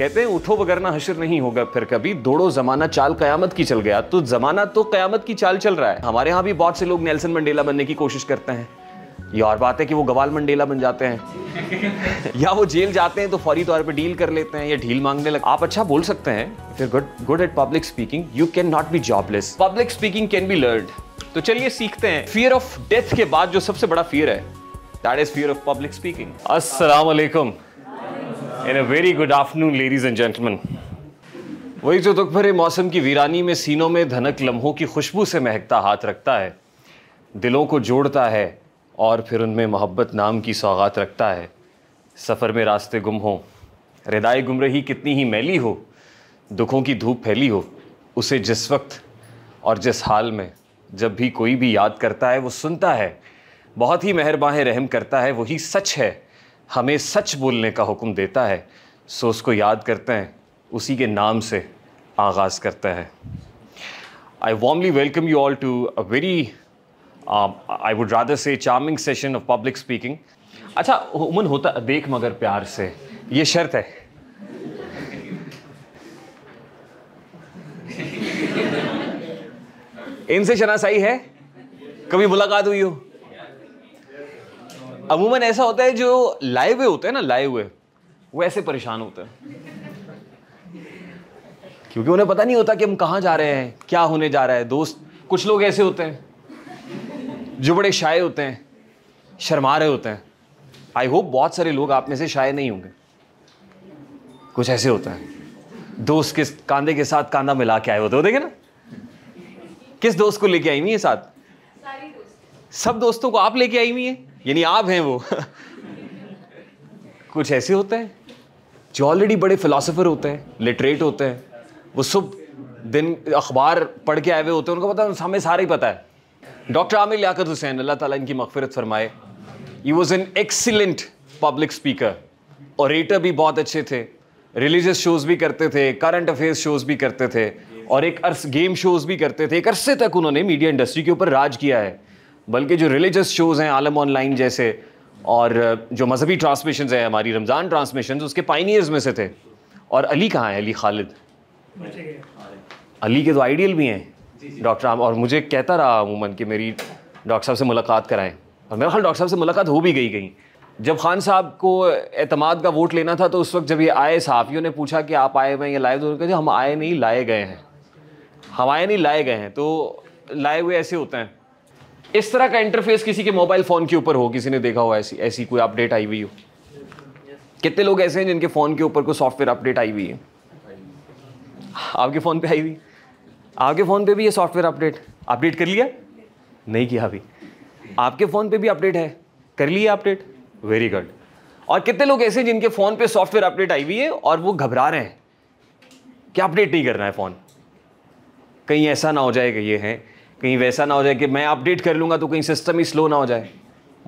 कहते हैं उठो बगैर ना हशर नहीं होगा फिर कभी दोड़ो जमाना चाल कयामत की चल गया तो जमाना तो कयामत की चाल चल रहा है हमारे यहाँ भी बहुत से लोग नेल्सन मंडेला बनने की कोशिश करते हैं ये और बात है कि वो गवाल मंडेला बन जाते हैं या वो जेल जाते हैं तो फौरी तौर पे डील कर लेते हैं या ढील मांगने लगते आप अच्छा बोल सकते हैं फिर good good at public speaking you can not be jobless public speaking can be learn तो चलिए सीखते हैं फियर ऑफ डेथ के बाद जो सबसे बड़ा फियर है that is fear of public speaking असलम in a very good afternoon ladies and gentleman वही जो दुख भरे मौसम की वीरानी में सीनों में धनक लम्हों की खुशबू से महकता हाथ रखता है दिलों को जोड़ता है और फिर उनमें मोहब्बत नाम की सौगात रखता है सफ़र में रास्ते गुम हों हृदय गुम रही कितनी ही मैली हो दुखों की धूप फैली हो उसे जिस वक्त और जिस हाल में जब भी कोई भी याद करता है वो सुनता है बहुत ही मेहरबान रहम करता है वही सच है हमें सच बोलने का हुक्म देता है सो उसको याद करते हैं उसी के नाम से आगाज़ करते हैं I warmly welcome you all to a very I would rather say charming session of public speaking अच्छा उमन होता देख मगर प्यार से ये शर्त है इनसे शनासाई है कभी मुलाकात हुई हो अमूमन ऐसा होता है जो लाए हुए होते हैं ना लाए हुए वो ऐसे परेशान होते हैं क्योंकि उन्हें पता नहीं होता कि हम कहाँ जा रहे हैं क्या होने जा रहा है दोस्त कुछ लोग ऐसे होते हैं जो बड़े शाये होते हैं शर्मा रहे होते हैं आई होप बहुत सारे लोग आप में से शाये नहीं होंगे कुछ ऐसे होते हैं दोस्त किस कांधे के साथ कांधा मिला के आए होते हो देखे ना किस दोस्त को लेके आई हुई है साथ सब दोस्तों को आप लेके आई हुई है यानी आप हैं वो कुछ ऐसे होते हैं जो ऑलरेडी बड़े फिलासफर होते हैं लिटरेट होते हैं वो सुबह दिन अखबार पढ़ के आए हुए होते हैं उनको पता है हमें सारा ही पता है डॉक्टर आमिर याकत हुसैन अल्लाह ताला इनकी मगफरत फरमाए ही was an excellent public speaker और रेटर भी बहुत अच्छे थे रिलीजियस शोज़ भी करते थे करंट अफेयर्स शोज़ भी करते थे और एक अर्स गेम शोज़ भी करते थे एक अरसे तक उन्होंने मीडिया इंडस्ट्री के ऊपर राज किया है बल्कि जो रिलीजस शोज़ हैं आलम ऑनलाइन जैसे और जो मजहबी ट्रांसमिशन हैं हमारी रमज़ान ट्रांसमिशन उसके पाइनियर्स में से थे और अली कहाँ हैं अली खालिद अली के तो आइडियल भी हैं डॉक्टर और मुझे कहता रहा अमूमन कि मेरी डॉक्टर साहब से मुलाकात कराएं और मेरा ख्याल डॉक्टर साहब से मुलाकात हो भी गई कहीं जब खान साहब को अतमाद का वोट लेना था तो उस वक्त जब ये आए सहाफ़ियों ने पूछा कि आप आए हुए हैं या लाए तो उन्होंने हम आए नहीं लाए गए हैं हम आए नहीं लाए गए हैं तो लाए हुए ऐसे होते हैं इस तरह का इंटरफेस किसी के मोबाइल फ़ोन के ऊपर हो किसी ने देखा हो ऐसी ऐसी कोई अपडेट आई हुई हो कितने लोग ऐसे हैं जिनके फ़ोन के ऊपर कोई सॉफ्टवेयर अपडेट आई हुई है आपके फ़ोन पे आई हुई आपके फ़ोन पे भी ये सॉफ्टवेयर अपडेट अपडेट कर लिया नहीं किया अभी आपके फ़ोन पे भी अपडेट है कर लिया अपडेट वेरी गुड और कितने लोग ऐसे जिनके फ़ोन पे सॉफ्टवेयर अपडेट आई हुई है और वो घबरा रहे हैं क्या अपडेट नहीं करना है फ़ोन कहीं ऐसा ना हो जाए कि ये है कहीं वैसा ना हो जाए कि मैं अपडेट कर लूँगा तो कहीं सिस्टम ही स्लो ना हो जाए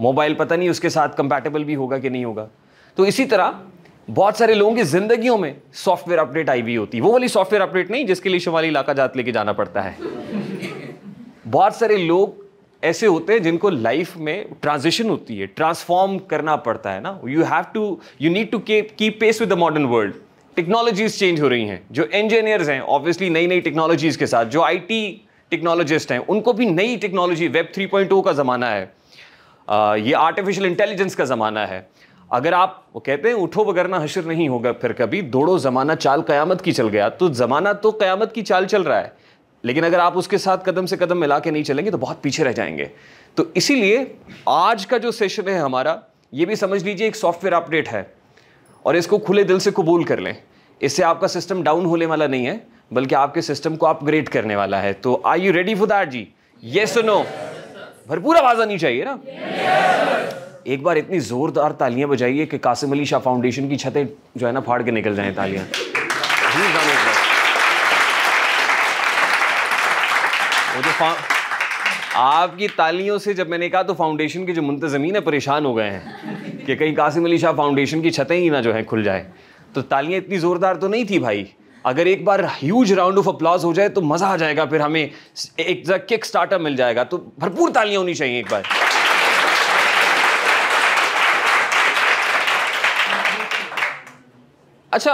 मोबाइल पता नहीं उसके साथ कंपैटिबल भी होगा कि नहीं होगा तो इसी तरह बहुत सारे लोगों की जिंदगियों में सॉफ्टवेयर अपडेट आई हुई होती है वो वाली सॉफ्टवेयर अपडेट नहीं जिसके लिए शुमाली इलाका जात लेके जाना पड़ता है बहुत सारे लोग ऐसे होते हैं जिनको लाइफ में ट्रांजिशन होती है ट्रांसफॉर्म करना पड़ता है ना you have to you need to keep pace with the modern world technologies change हो रही हैं जो इंजीनियर्स हैं ऑब्वियसली नई नई टेक्नोलॉजीज के साथ जो आईटी टेक्नोलॉजिस्ट हैं उनको भी नई टेक्नोलॉजी वेब 3.0 का ज़माना है आ, ये आर्टिफिशियल इंटेलिजेंस का ज़माना है अगर आप वो कहते हैं उठो वगैरह हशर नहीं होगा फिर कभी दौड़ो ज़माना चाल क़यामत की चल गया तो ज़माना तो क़यामत की चाल चल रहा है लेकिन अगर आप उसके साथ कदम से कदम मिला के नहीं चलेंगे तो बहुत पीछे रह जाएंगे तो इसीलिए आज का जो सेशन है हमारा ये भी समझ लीजिए एक सॉफ्टवेयर अपडेट है और इसको खुले दिल से कबूल कर लें इससे आपका सिस्टम डाउन होने वाला नहीं है बल्कि आपके सिस्टम को अपग्रेड करने वाला है तो are you ready for that जी येस नो भरपूर आवाज आनी चाहिए ना एक बार इतनी जोरदार तालियां बजाइए कि कासिम अली शाह फाउंडेशन की छतें जो है ना फाड़ के निकल जाए तालियां आपकी तालियों से जब मैंने कहा तो फाउंडेशन के जो मुंतजमीन है परेशान हो गए हैं कि कहीं कासिम अली शाह फाउंडेशन की छतें ही ना जो है खुल जाए तो तालियां इतनी ज़ोरदार तो नहीं थी भाई अगर एक बार ह्यूज राउंड ऑफ अपलॉज हो जाए तो मज़ा आ जाएगा फिर हमें एक किक स्टार्टर मिल जाएगा तो भरपूर तालियां होनी चाहिए एक बार अच्छा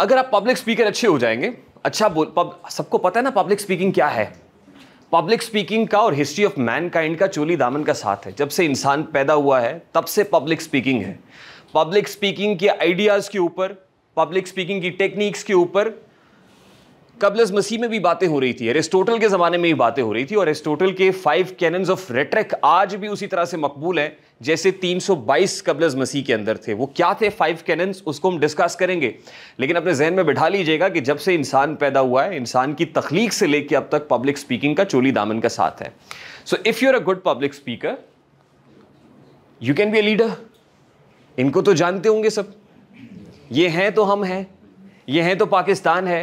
अगर आप पब्लिक स्पीकर अच्छे हो जाएंगे अच्छा बोल पब सबको पता है ना पब्लिक स्पीकिंग क्या है पब्लिक स्पीकिंग का और हिस्ट्री ऑफ मैनकाइंड का चोली दामन का साथ है जब से इंसान पैदा हुआ है तब से पब्लिक स्पीकिंग है पब्लिक स्पीकिंग के आइडियाज़ के ऊपर पब्लिक स्पीकिंग की टेक्निक्स के ऊपर कबलस मसीह में भी बातें हो रही थी एरिस्टोटल के ज़माने में भी बातें हो रही थी और एरिस्टोटल के फाइव कैनन्स ऑफ रेट्रैक आज भी उसी तरह से मकबूल हैं जैसे 322 कबलस मसीह के अंदर थे वो क्या थे फाइव कैनन्स उसको हम डिस्कस करेंगे लेकिन अपने जहन में बिठा लीजिएगा कि जब से इंसान पैदा हुआ है इंसान की तख्लीक से लेकर अब तक पब्लिक स्पीकिंग का चोली दामन का साथ है so if you're a good public speaker you can be a leader इनको तो जानते होंगे सब ये हैं तो हम हैं ये हैं तो पाकिस्तान है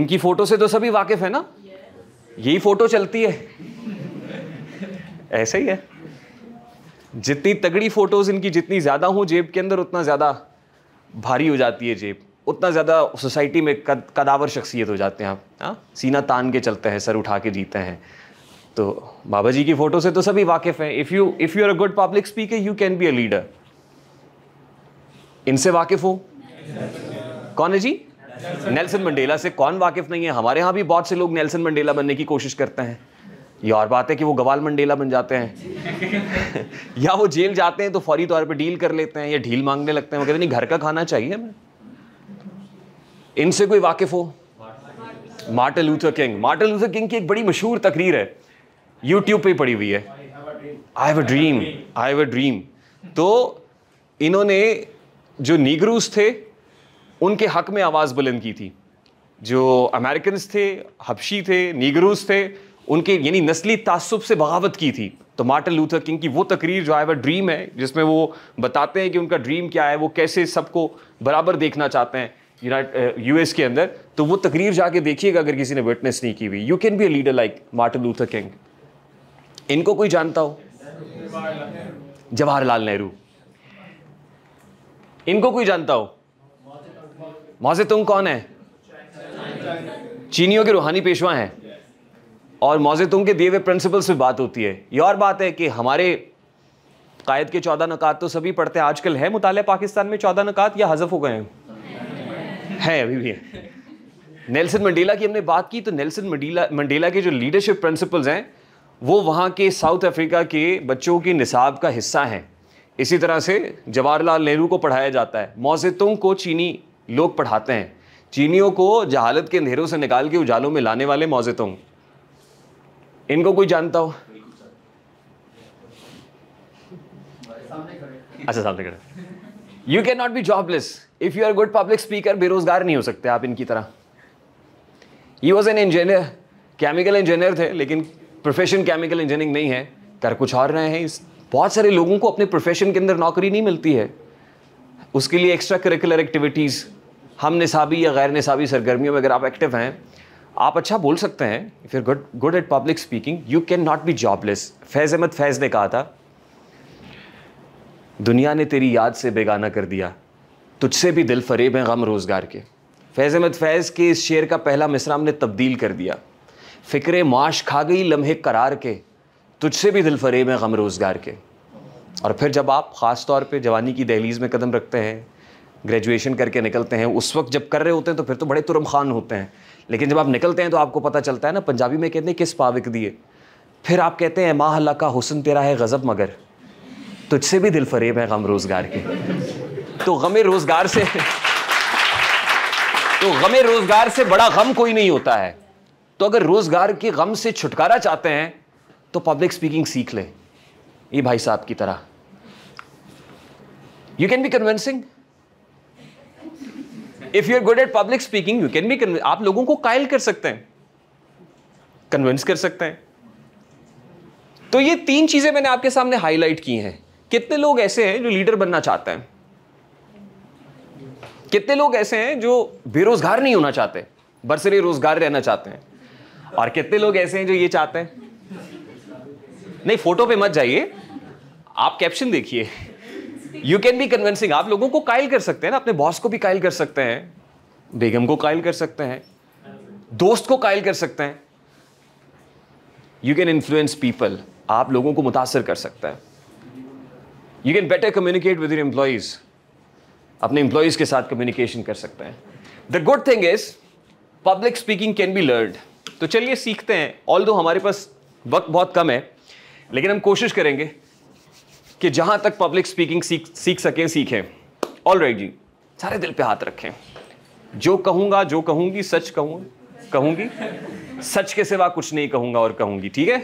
इनकी फ़ोटो से तो सभी वाकिफ़ है ना यही फ़ोटो चलती है ऐसे ही है जितनी तगड़ी फ़ोटोज़ इनकी जितनी ज़्यादा हूं जेब के अंदर उतना ज़्यादा भारी हो जाती है जेब उतना ज़्यादा सोसाइटी में कद कदावर शख्सियत हो जाते हैं आप हाँ सीना तान के चलते हैं सर उठा के जीते हैं तो बाबा जी की फ़ोटो से तो सभी वाकिफ़ हैं if you if you are a good public speaker you can be a leader इनसे वाकिफ हो कौन है जी नेल्सन मंडेला से कौन वाकिफ नहीं है हमारे यहां भी बहुत से लोग नेल्सन मंडेला बनने की कोशिश करते हैं ये और बात है कि वो गवाल मंडेला बन जाते हैं या वो जेल जाते हैं तो फौरी तौर पे डील कर लेते हैं या ढील मांगने लगते हैं वो कहते नहीं घर का खाना चाहिए हमें इनसे कोई वाकिफ हो Martin Luther King Martin Luther King की एक बड़ी मशहूर तकरीर है यूट्यूब पे पड़ी हुई है I have a dream I have a dream तो इन्होंने जो नीगरूज थे उनके हक में आवाज़ बुलंद की थी जो अमेरिकन थे हबशी थे नीगरूज थे उनके यानी नस्ली तसब से बगावत की थी तो मार्टिन लूथर किंग की वो तकरीर जो है वह ड्रीम है जिसमें वो बताते हैं कि उनका ड्रीम क्या है वो कैसे सबको बराबर देखना चाहते हैं यूनाइट एस uh, के अंदर तो वो तकरीर जाके देखिएगा अगर किसी ने विटनेस नहीं की हुई you can be a leader like Martin Luther King इनको कोई जानता हो जवाहरलाल नेहरू इनको कोई जानता हो मोजे तुम कौन है चीनियों के रूहानी पेशवा हैं और मोजे तुम के दिए हुए प्रिंसिपल से बात होती है ये और बात है कि हमारे कायद के चौदह नकात तो सभी पढ़ते हैं आजकल है मुताल पाकिस्तान में चौदह नकात या हजफ हो गए हैं है अभी भी है नेल्सन मंडेला की हमने बात की तो नेल्सन मंडेला मंडेला के जो लीडरशिप प्रिंसिपल्स हैं वो वहाँ के साउथ अफ्रीका के बच्चों के निसाब का हिस्सा हैं इसी तरह से जवाहरलाल नेहरू को पढ़ाया जाता है मौजतों को चीनी लोग पढ़ाते हैं चीनियों को जहालत के अंधेरों से निकाल के उजालों में लाने वाले मौजतों इनको कोई जानता हो अच्छा सामने खड़े you can not be jobless if you are good public speaker बेरोजगार नहीं हो सकते आप इनकी तरह ही was an engineer chemical engineer थे लेकिन प्रोफेशन केमिकल इंजीनियरिंग नहीं है कर कुछ और रहे हैं इस बहुत सारे लोगों को अपने प्रोफेशन के अंदर नौकरी नहीं मिलती है उसके लिए एक्स्ट्रा करिकुलर एक्टिविटीज़ हम निसाबी या गैर निसाबी सरगर्मियों में अगर आप एक्टिव हैं आप अच्छा बोल सकते हैं if you good good at public speaking you can not be jobless Faiz Ahmed Faiz ने कहा था दुनिया ने तेरी याद से बेगाना कर दिया तुझसे भी दिल फरेब है गम रोज़गार के फैज़ अहमद फैज़ के इस शेर का पहला मिसरा हमने तब्दील कर दिया फ़िक्र माश खा गई लम्हे करार के तुझसे भी दिल फरेब है गम रोज़गार के और फिर जब आप ख़ास तौर पे जवानी की दहलीज़ में कदम रखते हैं ग्रेजुएशन करके निकलते हैं उस वक्त जब कर रहे होते हैं तो फिर तो बड़े तुरम खान होते हैं लेकिन जब आप निकलते हैं तो आपको पता चलता है ना पंजाबी में कहते हैं किस पाविक दिए फिर आप कहते हैं माह अल्लाह का हुसन तेरा है गज़ब मगर तुझसे भी दिल फरेब है गम रोज़गार के तो गम रोज़गार से तो गम रोज़गार से बड़ा गम कोई नहीं होता है तो अगर रोज़गार के गम से छुटकारा चाहते हैं तो पब्लिक स्पीकिंग सीख लें ये भाई साहब की तरह you can be convincing if you are good at public speaking you can be आप लोगों को कायल कर सकते हैं कन्विंस कर सकते हैं तो ये तीन चीजें मैंने आपके सामने हाईलाइट की हैं कितने लोग ऐसे हैं जो लीडर बनना चाहते हैं कितने लोग ऐसे हैं जो बेरोजगार नहीं होना चाहते बरसरे रोजगार रहना चाहते हैं और कितने लोग ऐसे हैं जो ये चाहते हैं नहीं फोटो पे मत जाइए आप कैप्शन देखिए यू कैन बी कन्विंसिंग आप लोगों को कायल कर सकते हैं ना अपने बॉस को भी कायल कर सकते हैं बेगम को कायल कर सकते हैं दोस्त को कायल कर सकते हैं यू कैन इन्फ्लुएंस पीपल आप लोगों को मुतासर कर सकते हैं you can better communicate with employees अपने एम्प्लॉयज के साथ कम्युनिकेशन कर सकते हैं the good thing is public speaking can be learn तो चलिए सीखते हैं ऑल हमारे पास वक्त बहुत कम है लेकिन हम कोशिश करेंगे कि जहां तक पब्लिक स्पीकिंग सीख सीख सकें सीखें ऑल राइट जी सारे दिल पे हाथ रखें जो कहूंगा जो कहूंगी सच कहूंगा कहूंगी सच के सिवा कुछ नहीं कहूंगा और कहूंगी ठीक है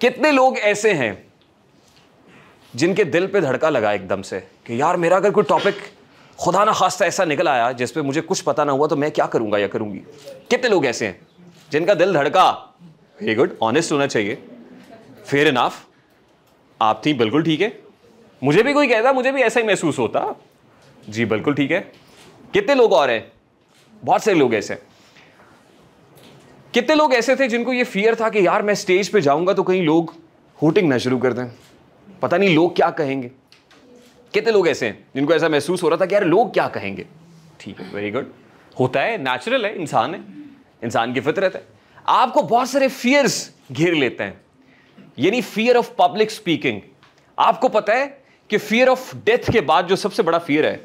कितने लोग ऐसे हैं जिनके दिल पे धड़का लगा एकदम से कि यार मेरा अगर कोई टॉपिक खुदा ना खास्ता ऐसा निकल आया जिस पे मुझे कुछ पता ना हुआ तो मैं क्या करूंगा या करूंगी कितने लोग ऐसे हैं जिनका दिल धड़का वेरी गुड ऑनेस्ट होना चाहिए फेयर इनाफ आप थी बिल्कुल ठीक है मुझे भी कोई कहता मुझे भी ऐसा ही महसूस होता जी बिल्कुल ठीक है कितने लोग और हैं बहुत से लोग ऐसे कितने लोग ऐसे थे जिनको ये फियर था कि यार मैं स्टेज पे जाऊंगा तो कहीं लोग होटिंग ना शुरू कर दें पता नहीं लोग क्या कहेंगे कितने लोग ऐसे हैं जिनको ऐसा महसूस हो रहा था कि यार लोग क्या कहेंगे ठीक है वेरी गुड होता है नेचुरल है इंसान है इंसान की फितरत है आपको बहुत सारे फियर्स घेर लेते हैं यानी फियर ऑफ पब्लिक स्पीकिंग आपको पता है कि फियर ऑफ डेथ के बाद जो सबसे बड़ा फियर है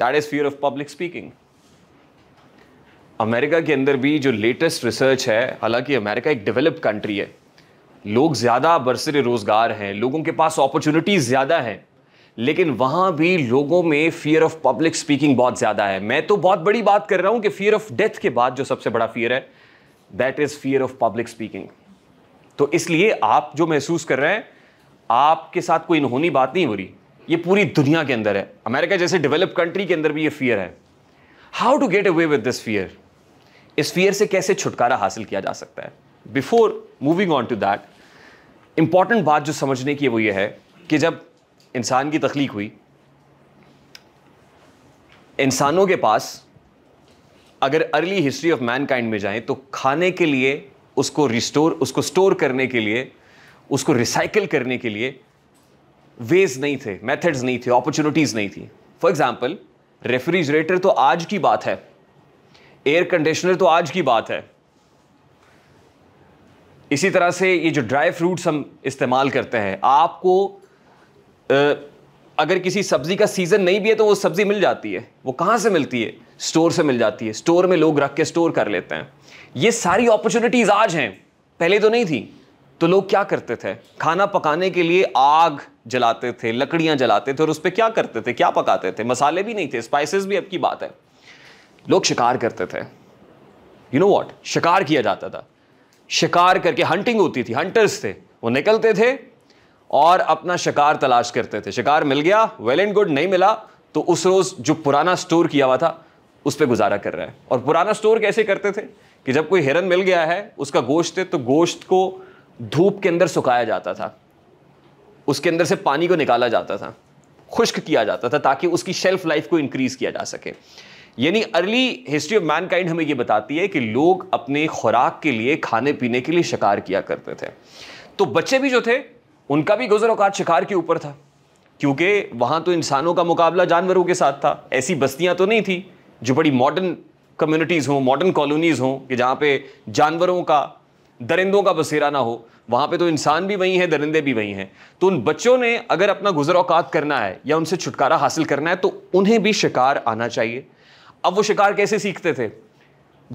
that is fear of public speaking America के अंदर भी जो लेटेस्ट रिसर्च है हालांकि अमेरिका एक डेवलप्ड कंट्री है लोग ज़्यादा बरसरे रोज़गार हैं लोगों के पास अपॉर्चुनिटीज़ ज़्यादा हैं लेकिन वहां भी लोगों में फियर ऑफ पब्लिक स्पीकिंग बहुत ज़्यादा है मैं तो बहुत बड़ी बात कर रहा हूं कि फियर ऑफ डेथ के बाद जो सबसे बड़ा फियर है that is fear of public speaking तो इसलिए आप जो महसूस कर रहे हैं आपके साथ कोई इनहोनी बात नहीं हो रही ये पूरी दुनिया के अंदर है अमेरिका जैसे डेवलप कंट्री के अंदर भी ये फियर है how to get away with this fear इस फियर से कैसे छुटकारा हासिल किया जा सकता है before moving on to that important बात जो समझने की वो ये है कि जब इंसान की तख्लीक हुई इंसानों के पास अगर अर्ली हिस्ट्री ऑफ मैनकाइंड में जाएं तो खाने के लिए उसको रिस्टोर उसको स्टोर करने के लिए उसको रिसाइकल करने के लिए वेज नहीं थे मेथड्स नहीं थे अपॉर्चुनिटीज़ नहीं थी फॉर एग्जाम्पल रेफ्रिजरेटर तो आज की बात है एयर कंडीशनर तो आज की बात है इसी तरह से ये जो ड्राई फ्रूट्स हम इस्तेमाल करते हैं आपको अगर किसी सब्ज़ी का सीज़न नहीं भी है तो वो सब्ज़ी मिल जाती है वो कहाँ से मिलती है स्टोर से मिल जाती है स्टोर में लोग रख के स्टोर कर लेते हैं ये सारी अपॉर्चुनिटीज आज हैं पहले तो नहीं थी तो लोग क्या करते थे खाना पकाने के लिए आग जलाते थे लकड़ियां जलाते थे और उस पर क्या करते थे क्या पकाते थे मसाले भी नहीं थे स्पाइसेस भी अब की बात है लोग शिकार करते थे यू नो वॉट शिकार किया जाता था शिकार करके हंटिंग होती थी हंटर्स थे वो निकलते थे और अपना शिकार तलाश करते थे शिकार मिल गया वेल एंड गुड नहीं मिला तो उस रोज़ जो पुराना स्टोर किया हुआ था उस पर गुजारा कर रहा है और पुराना स्टोर कैसे करते थे कि जब कोई हिरन मिल गया है उसका गोश्त है तो गोश्त को धूप के अंदर सुखाया जाता था उसके अंदर से पानी को निकाला जाता था खुश्क किया जाता था ताकि उसकी शेल्फ लाइफ को इंक्रीज़ किया जा सके यानी अर्ली हिस्ट्री ऑफ मैनकाइंड हमें ये बताती है कि लोग अपने खुराक के लिए खाने पीने के लिए शिकार किया करते थे तो बच्चे भी जो थे उनका भी गुजर अवकात शिकार के ऊपर था क्योंकि वहां तो इंसानों का मुकाबला जानवरों के साथ था ऐसी बस्तियां तो नहीं थी जो बड़ी मॉडर्न कम्युनिटीज़ हों मॉडर्न कॉलोनीज़ हों कि जहाँ पे जानवरों का दरिंदों का बसेरा ना हो वहाँ पे तो इंसान भी वहीं हैं दरिंदे भी वहीं हैं तो उन बच्चों ने अगर अपना गुजर अवकात करना है या उनसे छुटकारा हासिल करना है तो उन्हें भी शिकार आना चाहिए अब वो शिकार कैसे सीखते थे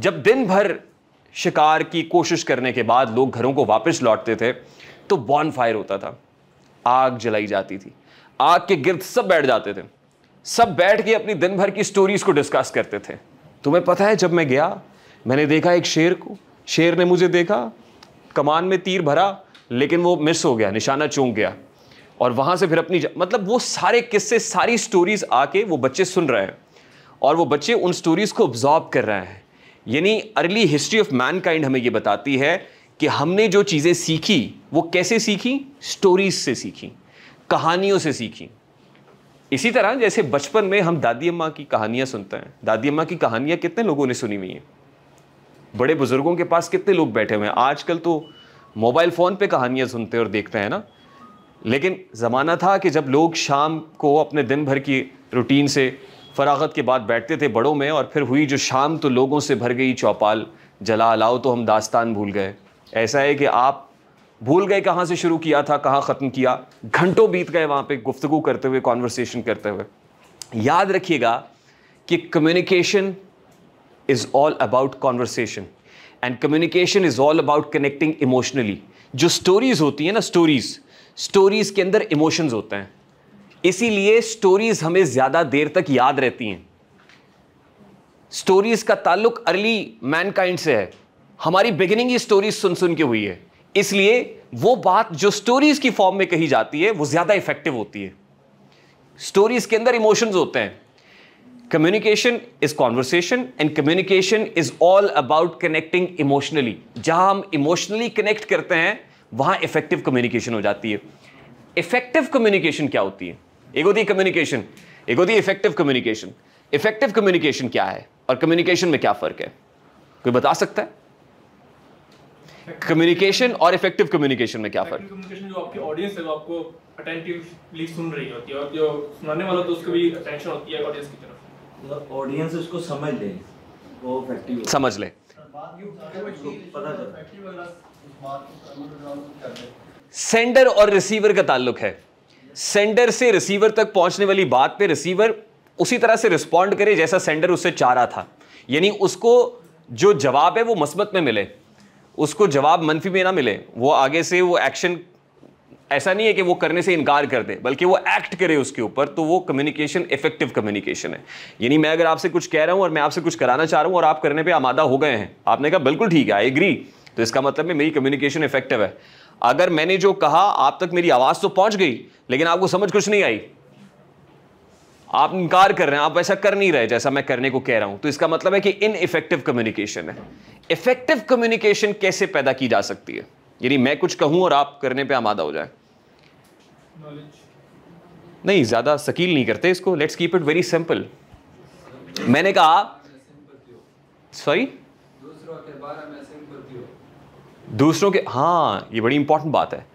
जब दिन भर शिकार की कोशिश करने के बाद लोग घरों को वापस लौटते थे तो बॉन फायर होता था आग जलाई जाती थी आग के गिर्द सब बैठ जाते थे सब बैठ के अपनी दिन भर की स्टोरीज को डिस्कस करते थे तुम्हें पता है जब मैं गया मैंने देखा एक शेर को शेर ने मुझे देखा कमान में तीर भरा लेकिन वो मिस हो गया निशाना चूक गया और वहाँ से फिर अपनी मतलब वो सारे किस्से सारी स्टोरीज़ आके वो बच्चे सुन रहे हैं और वो बच्चे उन स्टोरीज़ को ऑब्जॉर्व कर रहे हैं यानी अर्ली हिस्ट्री ऑफ मैनकाइंड हमें ये बताती है कि हमने जो चीज़ें सीखी वो कैसे सीखी स्टोरीज से सीखी कहानियों से सीखी इसी तरह जैसे बचपन में हम दादी अम्मा की कहानियाँ सुनते हैं दादी अम्मा की कहानियाँ कितने लोगों ने सुनी हुई हैं बड़े बुजुर्गों के पास कितने लोग बैठे हुए हैं आजकल तो मोबाइल फ़ोन पे कहानियाँ सुनते और देखते हैं ना लेकिन ज़माना था कि जब लोग शाम को अपने दिन भर की रूटीन से फरागत के बाद बैठते थे बड़ों में और फिर हुई जो शाम तो लोगों से भर गई चौपाल जला अलाओ तो हम दास्तान भूल गए ऐसा है कि आप भूल गए कहाँ से शुरू किया था कहाँ ख़त्म किया घंटों बीत गए वहाँ पे गुफ्तगु करते हुए कॉन्वर्सेशन करते हुए याद रखिएगा कि communication is all about conversation and communication is all about connecting emotionally जो स्टोरीज़ होती हैं ना स्टोरीज़ स्टोरीज़ के अंदर इमोशंस होते हैं इसीलिए स्टोरीज़ हमें ज़्यादा देर तक याद रहती हैं स्टोरीज़ का ताल्लुक अर्ली मैनकाइंड से है हमारी बिगिनिंग ही स्टोरीज सुन सुन के हुई है इसलिए वो बात जो स्टोरीज की फॉर्म में कही जाती है वो ज्यादा इफेक्टिव होती है स्टोरीज के अंदर इमोशंस होते हैं communication is conversation and communication is all about connecting emotionally जहां हम इमोशनली कनेक्ट करते हैं वहां इफेक्टिव कम्युनिकेशन हो जाती है इफेक्टिव कम्युनिकेशन क्या होती है एक होती है कम्युनिकेशन एक होती है इफेक्टिव कम्युनिकेशन इफेक्टिव कम्युनिकेशन क्या है और कम्युनिकेशन में क्या फर्क है कोई बता सकता है कम्युनिकेशन और इफेक्टिव कम्युनिकेशन में क्या फर्क कम्युनिकेशन जो आपकी ऑडियंस है वो आपको अटेंटिवली सुन रही होती है और जो सुनाने वाला तो उसको भी अटेंशन होती है ऑडियंस की तरफ ऑडियंस मतलब उसको समझ ले वो इफेक्टिव समझ ले सेंडर और रिसीवर का ताल्लुक है सेंडर से रिसीवर तक पहुंचने वाली बात पे रिसीवर उसी तरह से रिस्पॉन्ड करे जैसा सेंडर उससे चाह रहा था यानी उसको जो जवाब है वो मस्बत में मिले उसको जवाब मनफी में ना मिले वो आगे से वो एक्शन ऐसा नहीं है कि वो करने से इनकार कर दे बल्कि वो एक्ट करे उसके ऊपर तो वो कम्युनिकेशन इफेक्टिव कम्युनिकेशन है यानी मैं अगर आपसे कुछ कह रहा हूँ और मैं आपसे कुछ कराना चाह रहा हूँ और आप करने पर आमादा हो गए हैं आपने कहा बिल्कुल ठीक है आई एग्री तो इसका मतलब है मेरी कम्युनिकेशन इफेक्टिव है अगर मैंने जो कहा आप तक मेरी आवाज़ तो पहुंच गई लेकिन आपको समझ कुछ नहीं आई आप इनकार कर रहे हैं आप ऐसा कर नहीं रहे जैसा मैं करने को कह रहा हूं तो इसका मतलब है कि इन इफेक्टिव कम्युनिकेशन है इफेक्टिव कम्युनिकेशन कैसे पैदा की जा सकती है यानी मैं कुछ कहूं और आप करने पे आमादा हो जाए नहीं ज्यादा शकील नहीं करते इसको let's keep it very simple मैंने कहा सॉरी दूसरों के हाँ ये बड़ी इंपॉर्टेंट बात है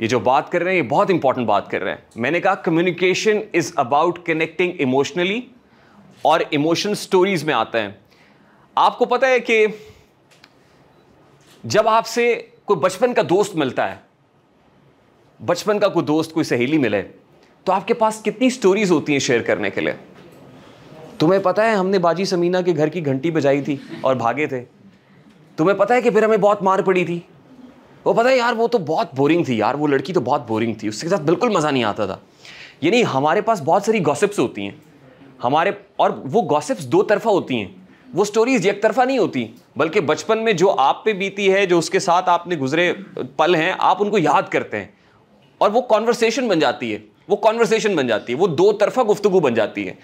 ये जो बात कर रहे हैं ये बहुत इंपॉर्टेंट बात कर रहे हैं मैंने कहा communication is about connecting emotionally और इमोशन स्टोरीज में आते हैं आपको पता है कि जब आपसे कोई बचपन का दोस्त मिलता है बचपन का कोई दोस्त कोई सहेली मिले तो आपके पास कितनी स्टोरीज होती हैं शेयर करने के लिए तुम्हें पता है हमने बाजी समीना के घर की घंटी बजाई थी और भागे थे तुम्हें पता है कि फिर हमें बहुत मार पड़ी थी वो पता है यार वो तो बहुत बोरिंग थी यार वो लड़की तो बहुत बोरिंग थी उसके साथ बिल्कुल मज़ा नहीं आता था यानी हमारे पास बहुत सारी गॉसिप्स होती हैं हमारे और वो गॉसिप्स दो तरफा होती हैं वो स्टोरीज एक तरफा नहीं होती बल्कि बचपन में जो आप पे बीती है जो उसके साथ आपने गुजरे पल हैं आप उनको याद करते हैं और वो कॉन्वर्सेशन बन जाती है वो कॉन्वर्सेशन बन जाती है वो दो तरफा गुफ्तु बन जाती है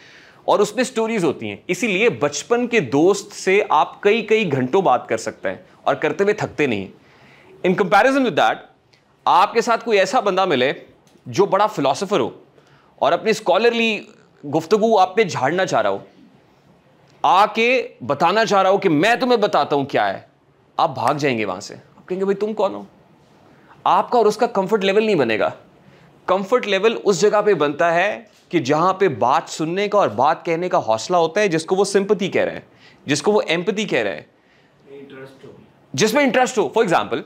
और उसमें स्टोरीज होती हैं इसीलिए बचपन के दोस्त से आप कई कई घंटों बात कर सकते हैं और करते हुए थकते नहीं इन कंपैरिजन विद दैट आपके साथ कोई ऐसा बंदा मिले जो बड़ा फिलोसोफर हो और अपनी स्कॉलरली गुफ्तगु आप पे झाड़ना चाह रहा हो आके बताना चाह रहा हो कि मैं तुम्हें बताता हूं क्या है आप भाग जाएंगे वहां से आप कहेंगे भाई तुम कौन हो आपका और उसका कंफर्ट लेवल नहीं बनेगा कंफर्ट लेवल उस जगह पे बनता है कि जहां पे बात सुनने का और बात कहने का हौसला होता है जिसको वो सिंपति कह रहे हैं जिसको वो एम्पति कह रहे हैं जिसमें इंटरेस्ट हो फॉर एग्जाम्पल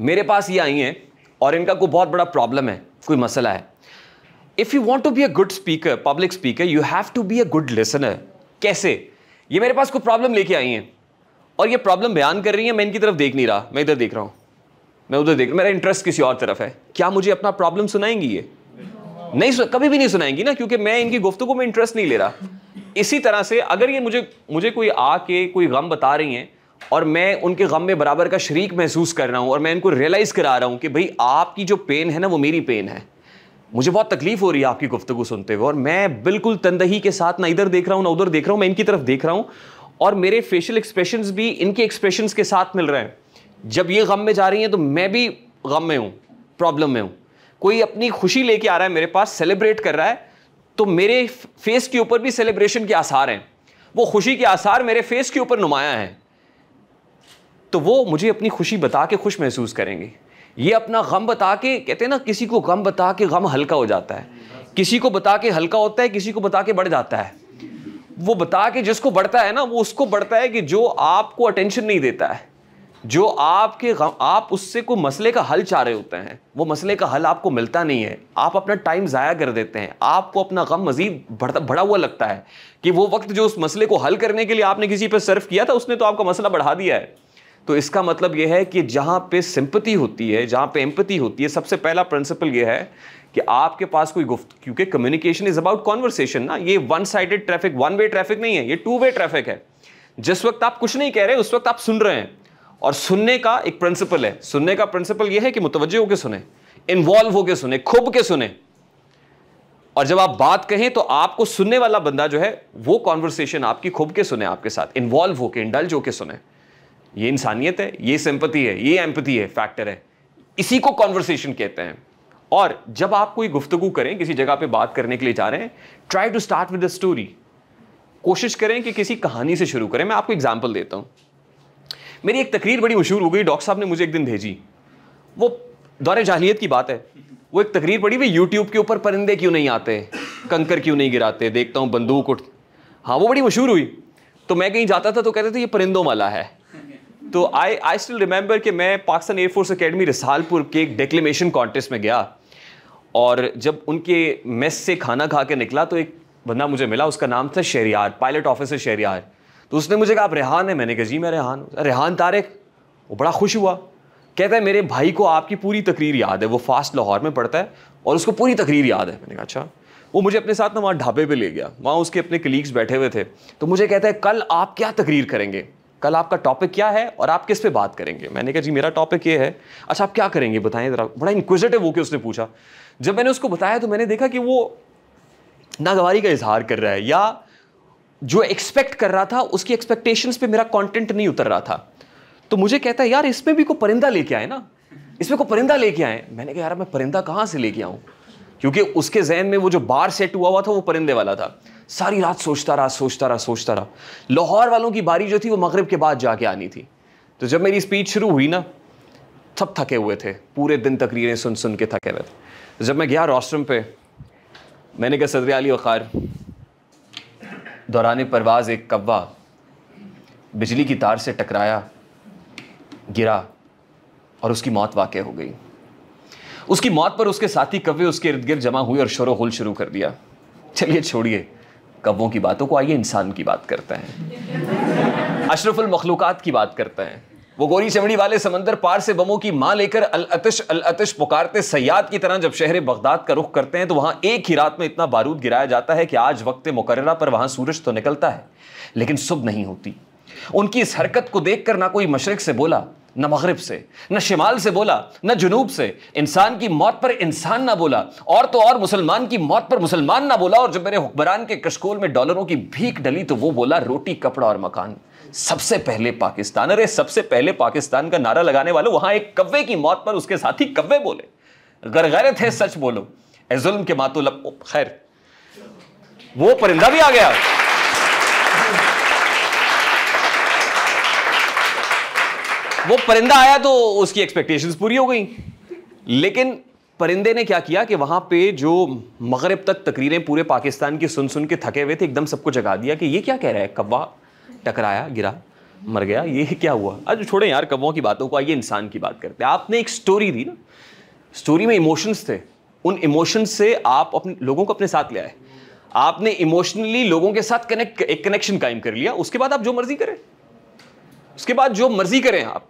मेरे पास ये आई हैं और इनका कोई बहुत बड़ा प्रॉब्लम है कोई मसला है if you want to be a good speaker public speaker you have to be a good listener कैसे ये मेरे पास कोई प्रॉब्लम लेके आई हैं और ये प्रॉब्लम बयान कर रही हैं मैं इनकी तरफ देख नहीं रहा मैं इधर देख रहा हूँ मैं उधर देख रहा हूँ मेरा इंटरेस्ट किसी और तरफ है क्या मुझे अपना प्रॉब्लम सुनाएंगी ये नहीं सु, कभी भी नहीं सुनाएंगी ना क्योंकि मैं इनकी गुफ्तु को मैं इंटरेस्ट नहीं ले रहा इसी तरह से अगर ये मुझे मुझे कोई आके कोई गम बता रही हैं और मैं उनके गम में बराबर का शरीक महसूस कर रहा हूँ और मैं इनको रियलाइज़ करा रहा हूँ कि भाई आपकी जो पेन है ना वो मेरी पेन है मुझे बहुत तकलीफ हो रही है आपकी गुफ्तु सुनते हुए और मैं बिल्कुल तंदही के साथ ना इधर देख रहा हूँ ना उधर देख रहा हूँ मैं इनकी तरफ देख रहा हूँ और मेरे फेशियल एक्सप्रेशन भी इनके एक्सप्रेशन के साथ मिल रहे हैं जब ये गम में जा रही हैं तो मैं भी गम में हूँ प्रॉब्लम में हूँ कोई अपनी खुशी लेके आ रहा है मेरे पास सेलिब्रेट कर रहा है तो मेरे फेस के ऊपर भी सेलिब्रेशन के आसार हैं वो खुशी के आसार मेरे फेस के ऊपर नुमाया हैं तो वो मुझे अपनी खुशी बता के खुश महसूस करेंगे ये अपना गम बता के कहते हैं ना किसी को गम बता के गम हल्का हो जाता है किसी को बता के हल्का होता है किसी को बता के बढ़ जाता है वो बता के जिसको बढ़ता है ना वो उसको बढ़ता है कि जो आपको अटेंशन नहीं देता है जो आपके गम आप उससे कोई मसले का हल चाह रहे होते हैं वो मसले का हल आपको मिलता नहीं है आप अपना टाइम ज़ाया कर देते हैं आपको अपना गम मज़ीद बढ़ता बढ़ा हुआ लगता है कि वो वक्त जो उस मसले को हल करने के लिए आपने किसी पर सर्व किया था उसने तो आपका मसला बढ़ा दिया है तो इसका मतलब यह है कि जहाँ पे सिंपति होती है जहाँ पे एम्पति होती है सबसे पहला प्रिंसिपल ये है कि आपके पास कोई गुफ्त क्योंकि कम्युनिकेशन इज अबाउट कॉन्वर्सेशन ना ये one sided traffic one way traffic नहीं है ये टू वे ट्रैफिक है जिस वक्त आप कुछ नहीं कह रहे उस वक्त आप सुन रहे हैं और सुनने का एक प्रिंसिपल है सुनने का प्रिंसिपल यह है कि मुतवजह होकर सुने इन्वॉल्व होकर सुने खुब के सुने और जब आप बात कहें तो आपको सुनने वाला बंदा जो है वो कॉन्वर्सेशन आपकी खुब के सुने आपके साथ इन्वॉल्व होकर इंडल्ज होकर सुने ये इंसानियत है ये सिंपति है ये एम्पति है फैक्टर है इसी को कॉन्वर्सेशन कहते हैं और जब आप कोई गुफ्तगु करें किसी जगह पे बात करने के लिए जा रहे हैं try to start with the story कोशिश करें कि किसी कहानी से शुरू करें मैं आपको एग्जाम्पल देता हूँ मेरी एक तकरीर बड़ी मशहूर हो गई डॉक्टर साहब ने मुझे एक दिन भेजी वो दौरे जाहलीत की बात है वो एक तकरीर पड़ी भाई यूट्यूब के ऊपर परिंदे क्यों नहीं आते कंकर क्यों नहीं गिराते देखता हूँ बंदूक उठ हाँ वो बड़ी मशहूर हुई तो मैं कहीं जाता था तो कहते थे ये परिंदों वाला है तो आई आई स्टिल रिमेंबर कि मैं पाकिस्तान एयरफोर्स अकेडमी रसालपुर के एक डिक्लेमेशन कॉन्टेस्ट में गया और जब उनके मेस से खाना खा के निकला तो एक बंदा मुझे मिला उसका नाम था शहरियार पायलट ऑफिसर शहरियार तो उसने मुझे कहा आप रेहान है मैंने कहा जी मैं रेहान हूँ रेहान तारिक वो बड़ा खुश हुआ कहता है मेरे भाई को आपकी पूरी तकरीर याद है वो फास्ट लाहौर में पढ़ता है और उसको पूरी तकरीर याद है मैंने कहा अच्छा वो मुझे अपने साथ ना वहाँ ढाबे पे ले गया वहाँ उसके अपने कलीग्स बैठे हुए थे तो मुझे कहता है कल आप क्या तकरीर करेंगे कल आपका टॉपिक क्या है और आप किस पे बात करेंगे मैंने कहा जी मेरा टॉपिक ये है अच्छा आप क्या करेंगे बताएं ज़रा बड़ा इंक्विजिटिव होकर उसने पूछा जब मैंने उसको बताया तो मैंने देखा कि वो नागवारी का इजहार कर रहा है या जो एक्सपेक्ट कर रहा था उसकी एक्सपेक्टेशंस पे मेरा कंटेंट नहीं उतर रहा था तो मुझे कहता है यार इसमें भी कोई परिंदा लेके आए ना इसमें कोई परिंदा लेके आए मैंने कहा यार मैं परिंदा कहाँ से लेके आऊँ क्योंकि उसके जहन में वो जो बार सेट हुआ हुआ था वो परिंदे वाला था सारी रात सोचता रहा सोचता रहा सोचता रहा लाहौर वालों की बारी जो थी वो मगरब के बाद जाके आनी थी तो जब मेरी स्पीच शुरू हुई ना सब थके हुए थे पूरे दिन तकरीरें सुन सुन के थके हुए थे जब मैं गया रोस्ट्रम पे मैंने कहा सदर अली वक़ार दौरान परवाज़ एक कब्बा बिजली की तार से टकराया गिरा और उसकी मौत वाक़ हो गई उसकी मौत पर उसके साथी कव्वे उसके इर्द गिर्द जमा हुए और शोर शुरू कर दिया चलिए छोड़िए कव्वों की बातों को आइए इंसान की बात करते हैं अशरफुल मखलूक़ात की बात करते हैं वो गोरी चमड़ी वाले समंदर पार से बमों की मां लेकर अल अतिश अल अतिश पुकारते सयाद की तरह जब शहर बगदाद का रुख करते हैं तो वहां एक ही रात में इतना बारूद गिराया जाता है कि आज वक्त मुकर्रा पर वहां सूरज तो निकलता है लेकिन सुबह नहीं होती उनकी इस हरकत को देखकर ना कोई मशरक से बोला न मगरब से न शिमाल से बोला न जुनूब से इंसान की मौत पर इंसान ना बोला और तो और मुसलमान की मौत पर मुसलमान ना बोला और जब मेरे हुक्मरान के कशकोल में डॉलरों की भीख डली तो वो बोला रोटी कपड़ा और मकान सबसे पहले पाकिस्तान अरे सबसे पहले पाकिस्तान का नारा लगाने वालों वहां एक कव्वे की मौत पर उसके साथी कव्वे बोले गरगैरत है सच बोलो जुल्म के मातुल खैर वो परिंदा भी आ गया वो परिंदा आया तो उसकी एक्सपेक्टेशंस पूरी हो गई लेकिन परिंदे ने क्या किया कि वहाँ पे जो मगरब तक तकरीरें पूरे पाकिस्तान की सुन सुन के थके हुए थे एकदम सबको जगा दिया कि ये क्या कह रहा है कब्बा टकराया गिरा मर गया ये क्या हुआ आज छोड़े यार कब्बों की बातों को आइए इंसान की बात करते हैं आपने एक स्टोरी दी ना स्टोरी में इमोशंस थे उन इमोशंस से आप अपने लोगों को अपने साथ ले आए आपने इमोशनली लोगों के साथ कनेक्ट एक कनेक्शन कायम कर लिया उसके बाद आप जो मर्जी करें उसके बाद जो मर्जी करें आप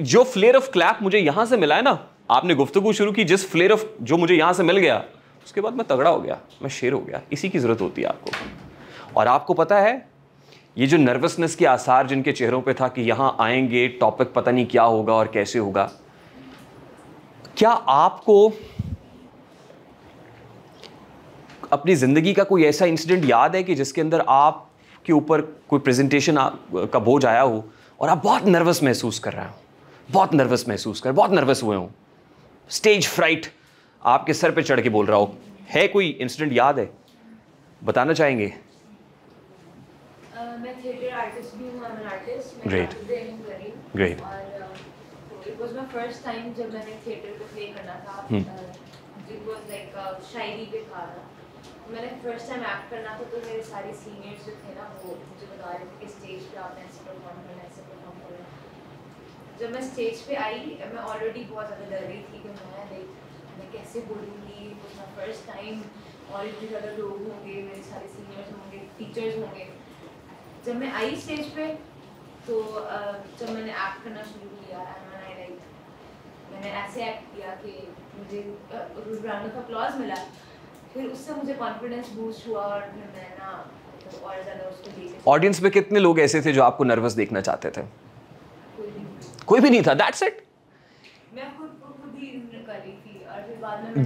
जो फ्लेयर ऑफ क्लैप मुझे यहां से मिला है ना आपने गुफ्तु शुरू की जिस फ्लेयर ऑफ जो मुझे यहां से मिल गया उसके बाद मैं तगड़ा हो गया मैं शेर हो गया इसी की ज़रूरत होती है आपको और आपको पता है ये जो नर्वसनेस के आसार जिनके चेहरों पे था कि यहां आएंगे टॉपिक पता नहीं क्या होगा और कैसे होगा क्या आपको अपनी ज़िंदगी का कोई ऐसा इंसिडेंट याद है कि जिसके अंदर आप के ऊपर कोई प्रेजेंटेशन का बोझ आया हो और आप बहुत नर्वस महसूस कर रहे हो बहुत नर्वस महसूस कर बहुत नर्वस हुए हूँ स्टेज फ्राइट आपके सर पे चढ़ के बोल रहा हो है कोई इंसिडेंट याद है बताना चाहेंगे ग्रेट ग्रेट मैंने फर्स्ट टाइम एक्ट करना था तो मेरे सारे सीनियर्स जो थे ना वो मुझे बता रहे थे कि स्टेज पे आप ऐसे परफॉर्म करना जब मैं स्टेज पे आई मैं ऑलरेडी बहुत ज़्यादा डर रही थी कि मैं लाइक मैं कैसे बोलूँगी अपना फर्स्ट टाइम और इतने ज़्यादा लोग होंगे मेरे सारे सीनियर्स होंगे टीचर्स होंगे जब मैं आई स्टेज पे तो जब मैंने एक्ट करना शुरू किया मैंने लाइक मैंने ऐसे एक्ट किया कि मुझे राउंड का अपलॉज मिला फिर उससे मुझे कॉन्फिडेंस बूस्ट हुआ और फिर मैं ना ऑडियंस मतलब में कितने लोग ऐसे थे जो आपको नर्वस देखना चाहते थे कोई भी नहीं था दैट्स इट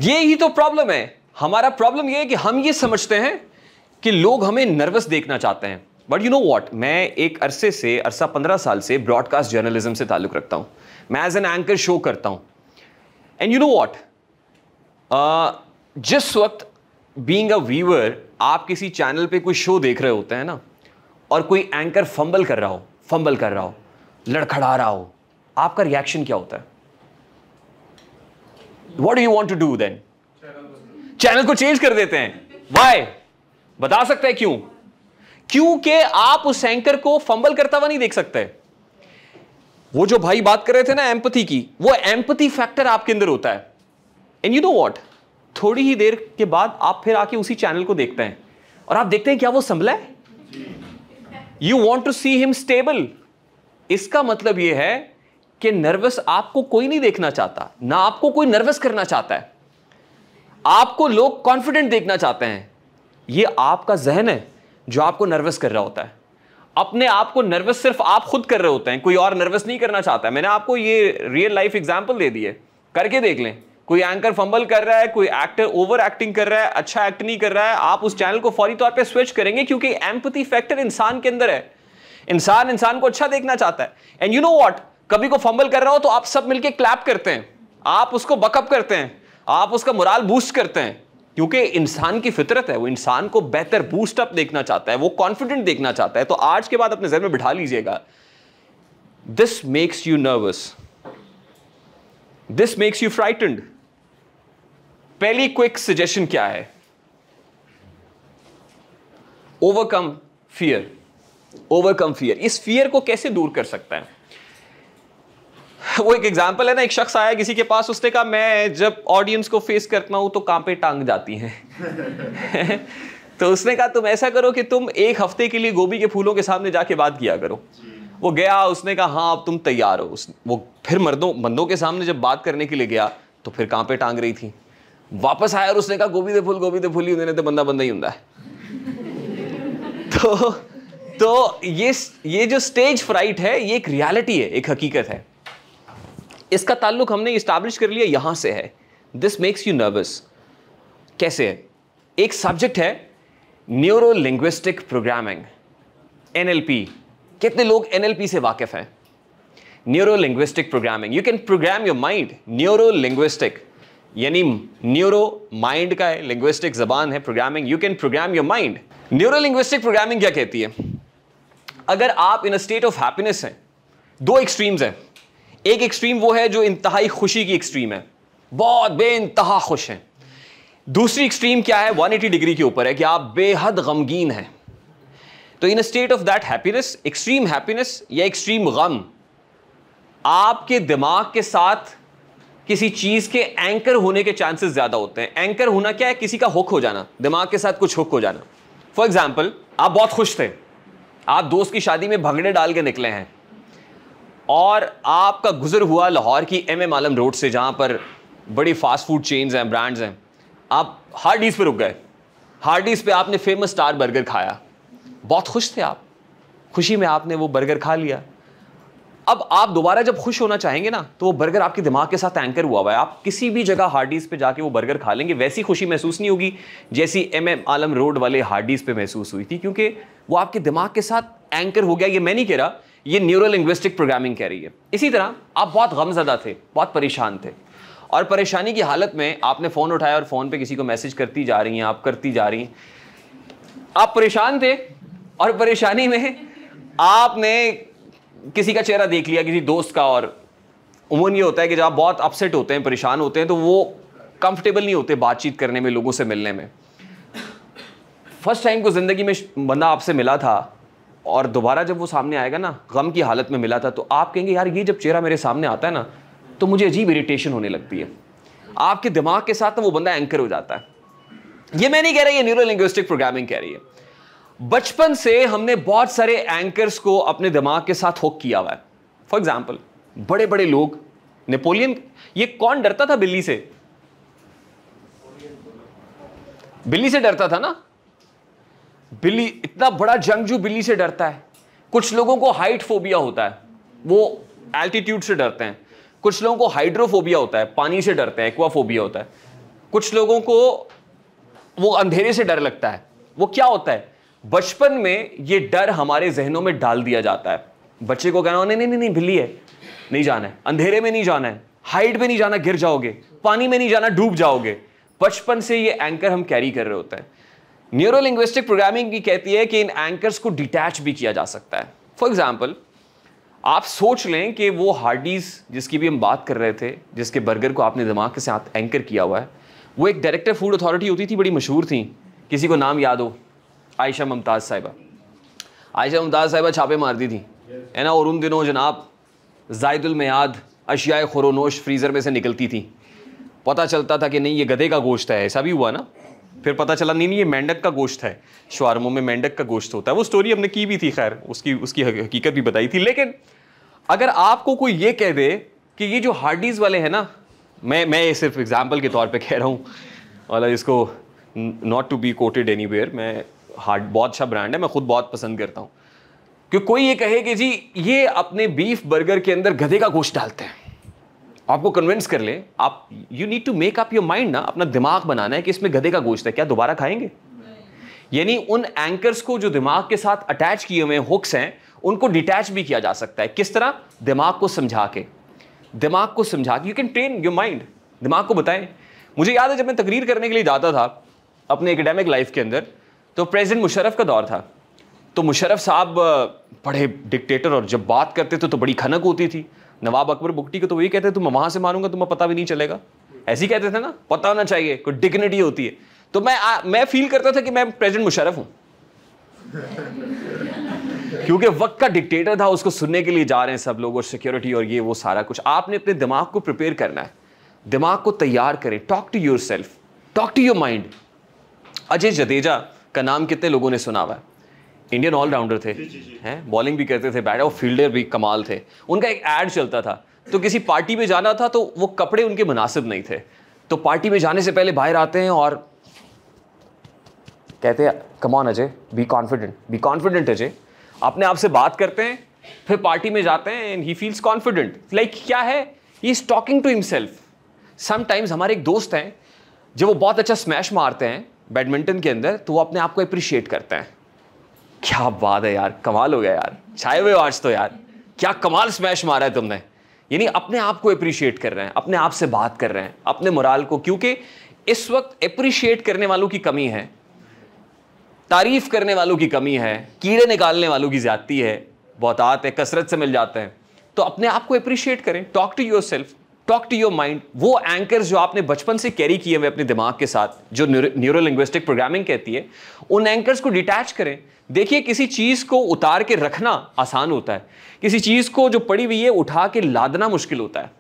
ये ही तो प्रॉब्लम है हमारा प्रॉब्लम ये है कि हम ये समझते हैं कि लोग हमें नर्वस देखना चाहते हैं बट यू नो वॉट मैं एक अरसे से अरसा पंद्रह साल से ब्रॉडकास्ट जर्नलिज्म से ताल्लुक रखता हूं मैं एज एन एंकर शो करता हूं एंड यू नो वॉट जिस वक्त बींग अ व्यूअर आप किसी चैनल पे कोई शो देख रहे होते हैं ना और कोई एंकर फंबल कर रहा हो फंबल कर रहा हो लड़खड़ा रहा हो आपका रिएक्शन क्या होता है what you want to do then channel को चेंज कर देते हैं वाई बता सकते हैं क्यों क्योंकि आप उस एंकर को फंबल करता हुआ नहीं देख सकते वो जो भाई बात कर रहे थे ना एम्पथी की वो एम्पथी फैक्टर आपके अंदर होता है एंड यू नो वॉट थोड़ी ही देर के बाद आप फिर आके उसी चैनल को देखते हैं और आप देखते हैं क्या वो संभला है you want to see him stable इसका मतलब यह है कि नर्वस आपको कोई नहीं देखना चाहता ना आपको कोई नर्वस करना चाहता है आपको लोग कॉन्फिडेंट देखना चाहते हैं ये आपका जहन है जो आपको नर्वस कर रहा होता है अपने आप को नर्वस सिर्फ आप खुद कर रहे होते हैं कोई और नर्वस नहीं करना चाहता मैंने आपको ये रियल लाइफ एग्जाम्पल दे दी है करके देख लें कोई एंकर फंबल कर रहा है कोई एक्टर ओवर एक्टिंग कर रहा है अच्छा एक्ट नहीं कर रहा है आप उस चैनल को फौरी तौर पे स्विच करेंगे क्योंकि एम्पति फैक्टर इंसान के अंदर है इंसान इंसान को अच्छा देखना चाहता है एंड यू नो वॉट कभी को फंबल कर रहा हो तो आप सब मिलके क्लैप करते हैं आप उसको बकअप करते हैं आप उसका मुराल बूस्ट करते हैं क्योंकि इंसान की फितरत है वो इंसान को बेहतर बूस्ट अप देखना चाहता है वो कॉन्फिडेंट देखना चाहता है तो आज के बाद अपने जहन में बिठा लीजिएगा this makes you nervous this makes you frightened पहली क्विक सजेशन क्या है ओवरकम फियर ओवरकम फियर इस फियर को कैसे दूर कर सकता है वो एक एग्जाम्पल है ना एक शख्स आया किसी के पास उसने कहा मैं जब ऑडियंस को फेस करता हूँ तो कांपे टांग जाती हैं तो उसने कहा तुम ऐसा करो कि तुम एक हफ्ते के लिए गोभी के फूलों के सामने जाके बात किया करो वो गया उसने कहा हाँ अब तुम तैयार हो उस वो फिर मर्दों बंदों के सामने जब बात करने के लिए गया तो फिर कांपे टांग रही थी वापस आया और उसने कहा गोभी दे फूल गोभी दे फूल ही उन्होंने तो बंदा बंदा ही हूं तो तो ये ये जो स्टेज फ्राइट है ये एक रियलिटी है एक हकीकत है इसका ताल्लुक हमने इस्टाब्लिश कर लिया यहाँ से है दिस मेक्स यू नर्वस कैसे है एक सब्जेक्ट है न्यूरो लिंग्विस्टिक प्रोग्रामिंग एनएलपी कितने लोग एनएलपी से वाकिफ हैं neuro linguistic programming you can program your mind neuro linguistic यानी न्यूरो माइंड का है लिंग्विस्टिक जबान है programming you can program your mind neuro linguistic programming क्या कहती है अगर आप in a state of happiness हैं दो एक्सट्रीम्स हैं एक एक्सट्रीम वो है जो इंतहाई खुशी की एक्सट्रीम है बहुत बे इंतहा खुश हैं दूसरी एक्सट्रीम क्या है 180 डिग्री के ऊपर है कि आप बेहद गमगीन हैं तो in state of that happiness extreme happiness या एक्सट्रीम गम आपके दिमाग के साथ किसी चीज़ के एंकर होने के चांसेस ज़्यादा होते हैं एंकर होना क्या है किसी का हुक हो जाना दिमाग के साथ कुछ हुक हो जाना फॉर एग्जाम्पल आप बहुत खुश थे आप दोस्त की शादी में भगड़े डाल के निकले हैं और आपका गुजर हुआ लाहौर की एम एम आलम रोड से जहाँ पर बड़ी फास्ट फूड चेन्स हैं ब्रांड्स हैं आप हार्डीज़ पे रुक गए हार्डीज़ पे आपने फेमस स्टार बर्गर खाया बहुत खुश थे आप खुशी में आपने वो बर्गर खा लिया अब आप दोबारा जब खुश होना चाहेंगे ना तो वो बर्गर आपके दिमाग के साथ एंकर हुआ हुआ है आप किसी भी जगह हार्डीज़ पे जाके वो बर्गर खा लेंगे वैसी खुशी महसूस नहीं होगी जैसी एम एम आलम रोड वाले हार्डीज़ पे महसूस हुई थी क्योंकि वो आपके दिमाग के साथ एंकर हो गया ये मैं नहीं कह रहा ये न्यूरो लिंग्विस्टिक प्रोग्रामिंग कह रही है इसी तरह आप बहुत गमजदा थे बहुत परेशान थे और परेशानी की हालत में आपने फ़ोन उठाया और फ़ोन पे किसी को मैसेज करती जा रही हैं आप करती जा रही हैं आप परेशान थे और परेशानी में आपने किसी का चेहरा देख लिया किसी दोस्त का और उमून ये होता है कि जब आप बहुत अपसेट होते हैं परेशान होते हैं तो वो कंफर्टेबल नहीं होते बातचीत करने में लोगों से मिलने में फर्स्ट टाइम को ज़िंदगी में बंदा आपसे मिला था और दोबारा जब वो सामने आएगा ना गम की हालत में मिला था तो आप कहेंगे यार ये जब चेहरा मेरे सामने आता है ना तो मुझे अजीब इरिटेशन होने लगती है आपके दिमाग के साथ ना वो बंदा एंकर हो जाता है ये मैं नहीं कह रहा ये न्यूरो लिंग्विस्टिक प्रोग्रामिंग कह रही है बचपन से हमने बहुत सारे एंकर्स को अपने दिमाग के साथ हुक किया हुआ है फॉर एग्जाम्पल बड़े बड़े लोग नेपोलियन ये कौन डरता था बिल्ली से बिल्ली से डरता था ना बिल्ली इतना बड़ा जंगजू बिल्ली से डरता है कुछ लोगों को हाइट फोबिया होता है वो एल्टीट्यूड से डरते हैं कुछ लोगों को हाइड्रोफोबिया होता है पानी से डरते हैं एक्वाफोबिया होता है कुछ लोगों को वो अंधेरे से डर लगता है वो क्या होता है बचपन में ये डर हमारे जहनों में डाल दिया जाता है बच्चे को कहना नहीं नहीं नहीं नहीं बिल्ली है नहीं जाना है अंधेरे में नहीं जाना है हाइट में नहीं जाना गिर जाओगे पानी में नहीं जाना डूब जाओगे बचपन से ये एंकर हम कैरी कर रहे होते हैं न्यूरो लिंग्विस्टिक प्रोग्रामिंग की कहती है कि इन एंकर्स को डिटैच भी किया जा सकता है फॉर एग्जाम्पल आप सोच लें कि वो हार्डीज जिसकी भी हम बात कर रहे थे जिसके बर्गर को आपने दिमाग के साथ एंकर किया हुआ है वो एक डायरेक्टर फूड अथॉरिटी होती थी बड़ी मशहूर थी किसी को नाम याद हो आयशा मुमताज साहिबा आयशा मुमताज साहिबा छापे मारती थी है ना और उन दिनों जनाब जायदुलमयाद अशियाए खुरोनोश फ्रीज़र में से निकलती थी पता चलता था कि नहीं ये गधे का गोश्त है ऐसा भी हुआ ना फिर पता चला नहीं नहीं ये मेंढक का गोश्त है शुरमों में मेंढक का गोश्त होता है वो स्टोरी हमने की भी थी खैर उसकी उसकी हकीकत भी बताई थी लेकिन अगर आपको कोई ये कह दे कि ये जो हार्डीज़ वाले हैं ना मैं मैं ये सिर्फ एग्जाम्पल के तौर पर कह रहा हूँ और इसको not to be quoted anywhere मैं हार्ड बहुत अच्छा ब्रांड है मैं खुद बहुत पसंद करता हूँ क्योंकि कोई ये कहे कि जी ये अपने बीफ बर्गर के अंदर गधे का गोश्त डालते हैं आपको कन्विंस कर ले आप you need to make up your mind ना अपना दिमाग बनाना है कि इसमें गधे का गोश्त है क्या दोबारा खाएंगे यानी उन एंकर्स को जो दिमाग के साथ अटैच किए हुए हुक्स हैं उनको डिटैच भी किया जा सकता है किस तरह दिमाग को समझा के दिमाग को समझा के you can train your mind दिमाग को बताएं मुझे याद है जब मैं तकरीर करने के लिए जाता था अपने एकेडमिक लाइफ के अंदर तो प्रेजेंट मुशरफ का दौर था तो मुशरफ साहब बड़े डिक्टेटर और जब बात करते थे तो बड़ी खनक होती थी नवाब अकबर बुकटी को तो वही कहते तुम्हें वहां से मारूंगा तुम्हें पता भी नहीं चलेगा ऐसी कहते थे ना पता होना चाहिए कोई डिग्निटी होती है तो मैं आ, मैं फील करता था कि मैं प्रेजेंट मुशरफ हूं क्योंकि वक्त का डिक्टेटर था उसको सुनने के लिए जा रहे हैं सब लोग और सिक्योरिटी और ये वो सारा कुछ आपने अपने दिमाग को प्रिपेयर करना है दिमाग को तैयार करें talk to yourself talk to your mind Ajay Jadeja का नाम कितने लोगों ने सुना हुआ है इंडियन ऑलराउंडर थे हैं बॉलिंग भी करते थे बैट और फील्डर भी कमाल थे उनका एक एड चलता था तो किसी पार्टी में जाना था तो वो कपड़े उनके मुनासिब नहीं थे तो पार्टी में जाने से पहले बाहर आते हैं और कहते हैं come on Ajay be confident be confident Ajay अपने आप से बात करते हैं फिर पार्टी में जाते हैं and he feels confident like क्या है he is talking to himself sometimes हमारे एक दोस्त हैं जब वो बहुत अच्छा स्मैश मारते हैं बैडमिंटन के अंदर तो वो अपने आप को अप्रिशिएट करते हैं क्या बात है यार कमाल हो गया यार छाए हुए आज तो यार क्या कमाल स्मैश मारा है तुमने यानी अपने आप को अप्रिशिएट कर रहे हैं अपने आप से बात कर रहे हैं अपने मुराल को क्योंकि इस वक्त अप्रिशिएट करने वालों की कमी है तारीफ करने वालों की कमी है कीड़े निकालने वालों की ज्यादती है आते है कसरत से मिल जाते हैं तो अपने आप को अप्रिशिएट करें talk to yourself talk to your mind वो एंकर जो आपने बचपन से कैरी किए हुए अपने दिमाग के साथ जो न्यूरो लिंग्विस्टिक प्रोग्रामिंग कहती है उन एंकर्स को डिटैच करें देखिए किसी चीज़ को उतार के रखना आसान होता है किसी चीज़ को जो पड़ी हुई है उठा के लादना मुश्किल होता है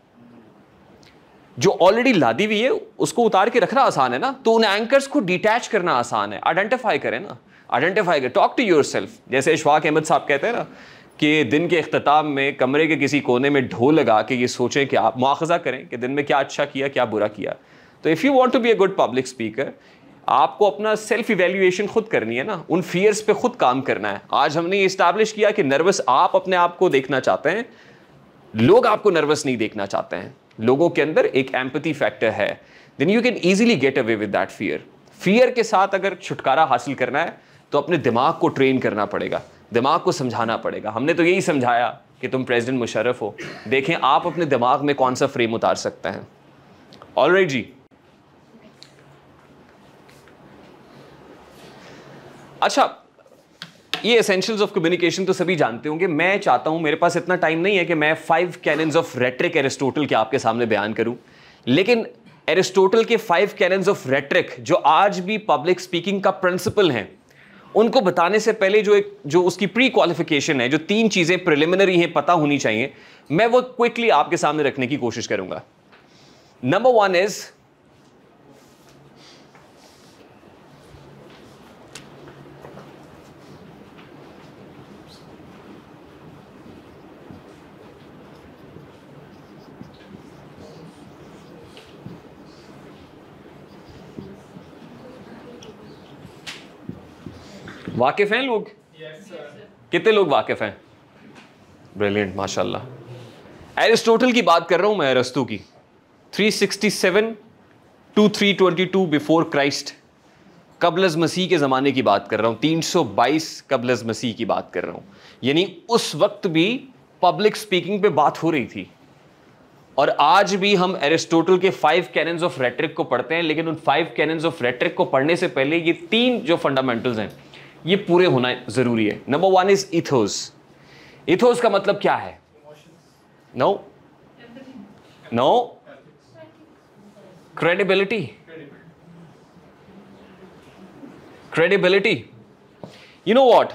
जो ऑलरेडी लादी हुई है उसको उतार के रखना आसान है ना तो उन एंकर्स को डिटैच करना आसान है आइडेंटिफाई करें ना आइडेंटिफाई करें टॉक टू योर सेल्फ जैसे इशवाक अहमद साहब कहते हैं ना कि दिन के अख्ताम में कमरे के किसी कोने में ढो लगा के ये सोचें कि आप मुआखजा करें कि दिन में क्या अच्छा किया क्या बुरा किया तो if you want to be a good public speaker आपको अपना सेल्फ इवेल्यूएशन खुद करनी है ना उन फियर्स पे खुद काम करना है आज हमने ये इस्टेब्लिश किया कि नर्वस आप अपने आप को देखना चाहते हैं लोग आपको नर्वस नहीं देखना चाहते हैं लोगों के अंदर एक एम्पति फैक्टर है then you can easily get away with that fear fear के साथ अगर छुटकारा हासिल करना है तो अपने दिमाग को ट्रेन करना पड़ेगा दिमाग को समझाना पड़ेगा हमने तो यही समझाया कि तुम प्रेसिडेंट मुशरफ हो देखें आप अपने दिमाग में कौन सा फ्रेम उतार सकते हैं ऑलरेडी right जी अच्छा ये एसेंशियल्स ऑफ कम्युनिकेशन तो सभी जानते होंगे मैं चाहता हूं मेरे पास इतना टाइम नहीं है कि मैं five canon of rhetoric Aristotle के आपके सामने बयान करूं लेकिन एरिस्टोटल के फाइव कैनन्स ऑफ रेट्रिक जो आज भी पब्लिक स्पीकिंग का प्रिंसिपल है उनको बताने से पहले जो एक जो उसकी प्री क्वालिफिकेशन है जो तीन चीज़ें प्रिलिमिनरी हैं पता होनी चाहिए मैं वो क्विकली आपके सामने रखने की कोशिश करूंगा नंबर वन इज़ वाकिफ हैं लोग yes, कितने लोग वाकिफ हैं ब्रिलियंट माशाल्लाह एरिस्टोटल की बात कर रहा हूं मैं अरस्तु की 367 टू 322 बिफोर क्राइस्ट कबलज मसीह के ज़माने की बात कर रहा हूँ 322 कबलज मसीह की बात कर रहा हूँ यानी उस वक्त भी पब्लिक स्पीकिंग पे बात हो रही थी और आज भी हम एरिस्टोटल के फाइव कैनन्स ऑफ रेटरिक को पढ़ते हैं लेकिन उन फाइव कैनन्स ऑफ रेटरिक को पढ़ने से पहले ये तीन जो फंडामेंटल्स हैं ये पूरे होना ज़रूरी है number one is ethos ethos का मतलब क्या है no no credibility credibility you know what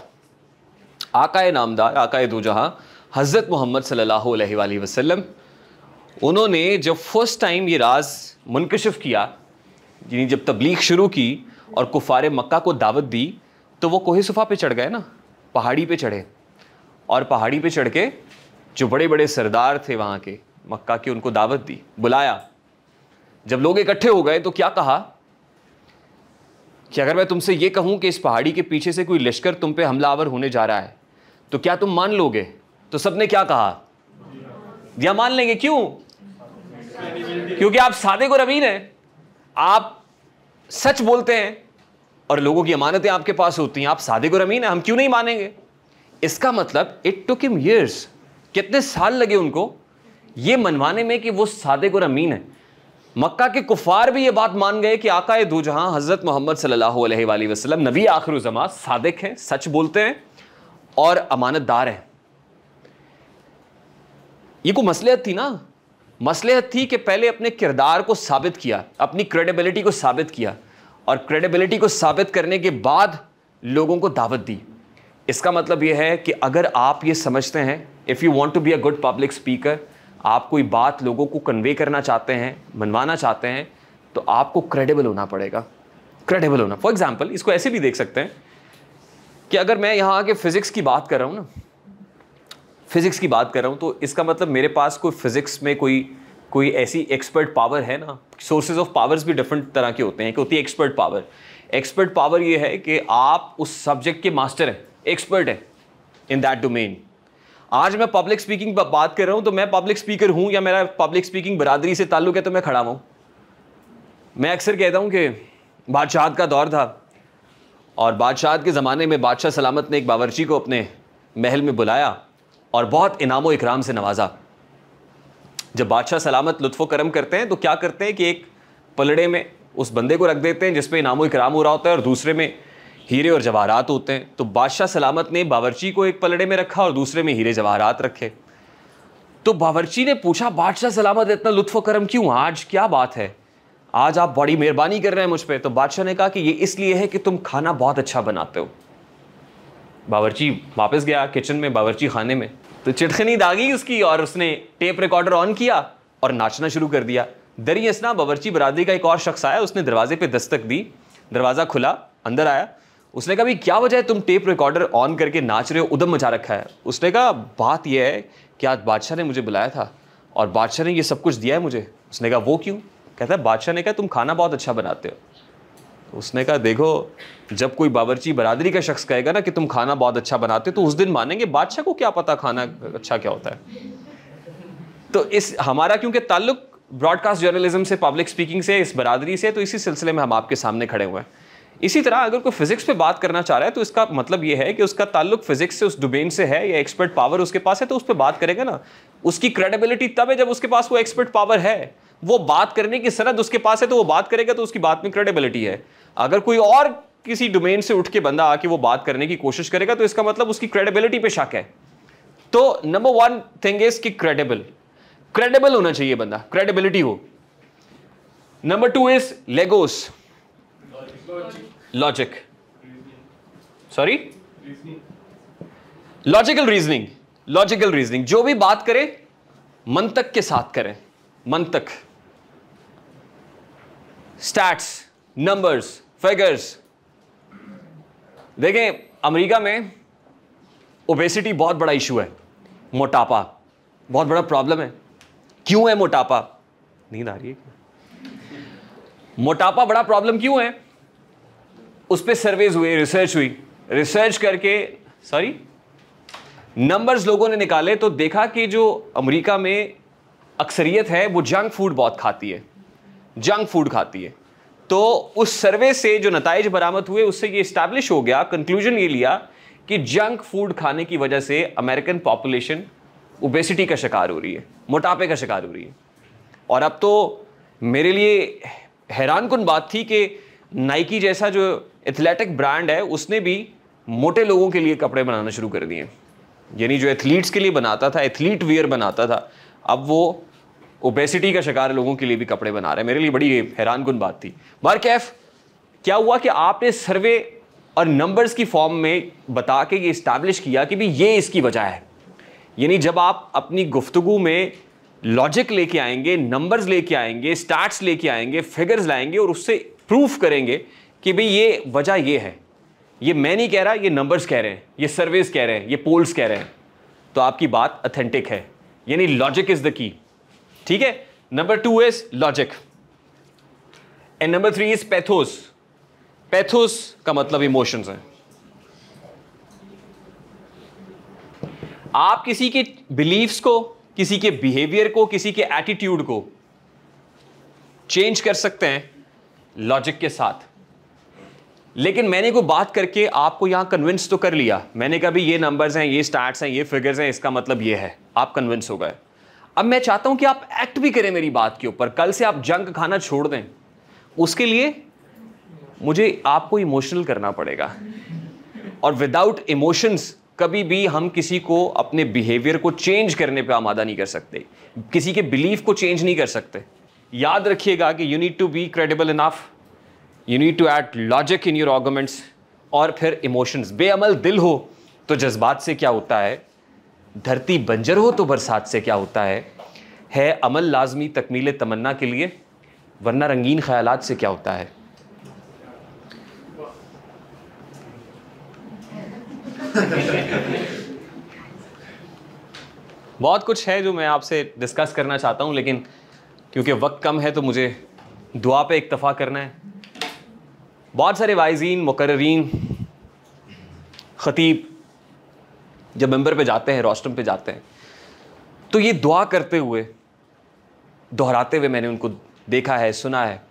आकाए नामदार आकाए दो जहां हज़रत मोहम्मद सल्लल्लाहु वसल्लम उन्होंने जब फर्स्ट टाइम ये राज मुनकशिफ किया यानी जब तबलीग शुरू की और कुफार मक्का को दावत दी तो वो सुफा पे चढ़ गए ना पहाड़ी पे चढ़े और पहाड़ी पे चढ़ के जो बड़े बड़े सरदार थे वहाँ के मक्का की उनको दावत दी बुलाया जब लोग इकट्ठे हो गए तो क्या कहा कि अगर मैं तुमसे ये कहूँ कि इस पहाड़ी के पीछे से कोई लश्कर तुम पे हमलावर होने जा रहा है तो क्या तुम मान लोगे तो सबने क्या कहा या मान लेंगे क्यों क्योंकि आप सादे को रवीन हैं आप सच बोलते हैं और लोगों की अमानतें आपके पास होती हैं आप सादे को रमीन हैं हम क्यों नहीं मानेंगे इसका मतलब इट टुक हिम ईयर्स कितने साल लगे उनको ये मनवाने में कि वो सादे को रमीन है मक्का के कुफार भी ये बात मान गए कि आकाए दो जहां हज़रत मोहम्मद सल्लल्लाहु अलैहि वसल्लम नबी आखिर जमा सादिक हैं सच बोलते हैं और अमानतदार हैं ये को मसलहत थी ना मसलहत थी कि पहले अपने किरदार को साबित किया अपनी क्रेडिबिलिटी को साबित किया और क्रेडिबिलिटी को साबित करने के बाद लोगों को दावत दी इसका मतलब यह है कि अगर आप ये समझते हैं if you want to be a good public speaker आप कोई बात लोगों को कन्वे करना चाहते हैं मनवाना चाहते हैं तो आपको क्रेडिबल होना पड़ेगा क्रेडिबल होना फॉर एग्जाम्पल इसको ऐसे भी देख सकते हैं कि अगर मैं यहाँ आके फिज़िक्स की बात कर रहा हूँ ना फिज़िक्स की बात कर रहा हूँ तो इसका मतलब मेरे पास कोई फिज़िक्स में कोई कोई ऐसी एक्सपर्ट पावर है ना सोर्सेज ऑफ पावर्स भी डिफरेंट तरह के होते हैं एक होती है एक्सपर्ट पावर एक्सपर्ट पावर ये है कि आप उस सब्जेक्ट के मास्टर हैं एक्सपर्ट हैं इन दैट डोमेन आज मैं पब्लिक स्पीकिंग पर बात कर रहा हूँ तो मैं पब्लिक स्पीकर हूँ या मेरा पब्लिक स्पीकिंग बरादरी से ताल्लुक है तो मैं खड़ा हुआ हूँ मैं अक्सर कहता हूँ कि बादशाह का दौर था और बादशाह के ज़माने में बादशाह सलामत ने एक बावरची को अपने महल में बुलाया और बहुत इनाम व इकराम से नवाजा जब बादशाह सलामत लुत्फ़ करम करते हैं तो क्या करते हैं कि एक पलड़े में उस बंदे को रख देते हैं जिसमें इनाम इकराम हो रहा होता है और दूसरे में हीरे और जवाहरात होते हैं तो बादशाह सलामत ने बावरची को एक पलड़े में रखा और दूसरे में हीरे जवाहरात रखे तो बावरची ने पूछा बादशाह सलामत इतना लुत्फ़ करम क्यों आज क्या बात है आज आप बड़ी मेहरबानी कर रहे हैं मुझ पर तो बादशाह ने कहा कि ये इसलिए है कि तुम खाना बहुत अच्छा बनाते हो बावरची वापस गया किचन में बावरची खाने में तो चिटखनी दागी उसकी और उसने टेप रिकॉर्डर ऑन किया और नाचना शुरू कर दिया दरी असना बावरची बरादरी का एक और शख्स आया उसने दरवाजे पर दस्तक दी दरवाज़ा खुला अंदर आया उसने कहा भाई क्या वजह है तुम टेप रिकॉर्डर ऑन करके नाच रहे हो उदम मचा रखा है उसने कहा बात यह है कि आज बादशाह ने मुझे बुलाया था और बादशाह ने ये सब कुछ दिया है मुझे उसने कहा वो क्यों कहता है बादशाह ने कहा तुम खाना बहुत अच्छा बनाते हो उसने कहा देखो जब कोई बाबरची बरादरी का शख्स कहेगा ना कि तुम खाना बहुत अच्छा बनाते तो उस दिन मानेंगे बादशाह को क्या पता खाना अच्छा क्या होता है तो इस हमारा क्योंकि ताल्लुक ब्रॉडकास्ट जर्नलिज्म से पब्लिक स्पीकिंग से इस बरादरी से तो इसी सिलसिले में हम आपके सामने खड़े हुए हैं इसी तरह अगर कोई फिजिक्स पे बात करना चाह रहा है तो इसका मतलब ये है कि उसका ताल्लुक फिजिक्स से उस डोमेन से है या एक्सपर्ट पावर उसके पास है तो उस पर बात करेगा ना उसकी क्रेडिबिलिटी तब है जब उसके पास वो एक्सपर्ट पावर है वो बात करने की सरहद उसके पास है तो वो बात करेगा तो उसकी बात में क्रेडिबिलिटी है अगर कोई और किसी डोमेन से उठ के बंदा आके वो बात करने की कोशिश करेगा तो इसका मतलब उसकी क्रेडिबिलिटी पे शक है तो नंबर वन थिंग इज कि क्रेडिबल क्रेडिबल होना चाहिए बंदा क्रेडिबिलिटी हो number two is logos logic sorry logical reasoning logical reasoning जो भी बात करे मंतक के साथ करें मंतक स्टैट्स नंबर्स फिगर्स देखें अमेरिका में ओबेसिटी बहुत बड़ा इशू है मोटापा बहुत बड़ा प्रॉब्लम है क्यों है मोटापा नींद आ रही है मोटापा बड़ा प्रॉब्लम क्यों है उस पर सर्वेज हुए रिसर्च हुई रिसर्च करके सॉरी नंबर्स लोगों ने निकाले तो देखा कि जो अमेरिका में अक्सरियत है वो जंक फूड बहुत खाती है जंक फूड खाती है तो उस सर्वे से जो नतज बरामद हुए उससे ये इस्टेब्लिश हो गया कंक्लूजन ये लिया कि जंक फूड खाने की वजह से अमेरिकन पॉपुलेशन ओबेसिटी का शिकार हो रही है मोटापे का शिकार हो रही है और अब तो मेरे लिए हैरान कन बात थी कि नाइकी जैसा जो एथलेटिक ब्रांड है उसने भी मोटे लोगों के लिए कपड़े बनाना शुरू कर दिए यानी जो एथलीट्स के लिए बनाता था एथलीट वेयर बनाता था अब वो ओबेसिटी का शिकार लोगों के लिए भी कपड़े बना रहे हैं मेरे लिए बड़ी हैरान कन बात थी बार कैफ क्या हुआ कि आपने सर्वे और नंबर्स की फॉर्म में बता के ये इस्टेब्लिश किया कि भी ये इसकी वजह है यानी जब आप अपनी गुफ्तगु में लॉजिक लेके आएंगे नंबर्स लेके आएंगे स्टैट्स लेके आएंगे फिगर्स लाएंगे और उससे प्रूफ करेंगे कि भाई ये वजह ये है ये मैं नहीं कह रहा ये नंबर्स कह रहे हैं ये सर्वेस कह रहे हैं ये पोल्स कह रहे हैं तो आपकी बात अथेंटिक है यानी लॉजिक इज़ द की ठीक है number two is logic and number three is pathos pathos का मतलब इमोशंस है आप किसी के बिलीव्स को किसी के बिहेवियर को किसी के एटीट्यूड को चेंज कर सकते हैं लॉजिक के साथ लेकिन मैंने को बात करके आपको यहां कन्विंस तो कर लिया मैंने कहा भी ये नंबर्स हैं ये स्टार्ट हैं ये फिगर्स हैं इसका मतलब ये है आप कन्विंस हो गए अब मैं चाहता हूं कि आप एक्ट भी करें मेरी बात के ऊपर कल से आप जंक खाना छोड़ दें उसके लिए मुझे आपको इमोशनल करना पड़ेगा और विदाउट इमोशंस कभी भी हम किसी को अपने बिहेवियर को चेंज करने पे आमादा नहीं कर सकते किसी के बिलीफ को चेंज नहीं कर सकते याद रखिएगा कि you need to be credible enough you need to add logic in your arguments और फिर इमोशंस बेअमल दिल हो तो जज्बात से क्या होता है धरती बंजर हो तो बरसात से क्या होता है है अमल लाजमी तकमील तमन्ना के लिए वरना रंगीन ख्याल से क्या होता है बहुत कुछ है जो मैं आपसे डिस्कस करना चाहता हूं लेकिन क्योंकि वक्त कम है तो मुझे दुआ पे इक्तफ़ा करना है बहुत सारे वाइजीन मुकर्रीन ख़तीब जब मेंबर पे जाते हैं रोस्टम पे जाते हैं तो ये दुआ करते हुए दोहराते हुए मैंने उनको देखा है सुना है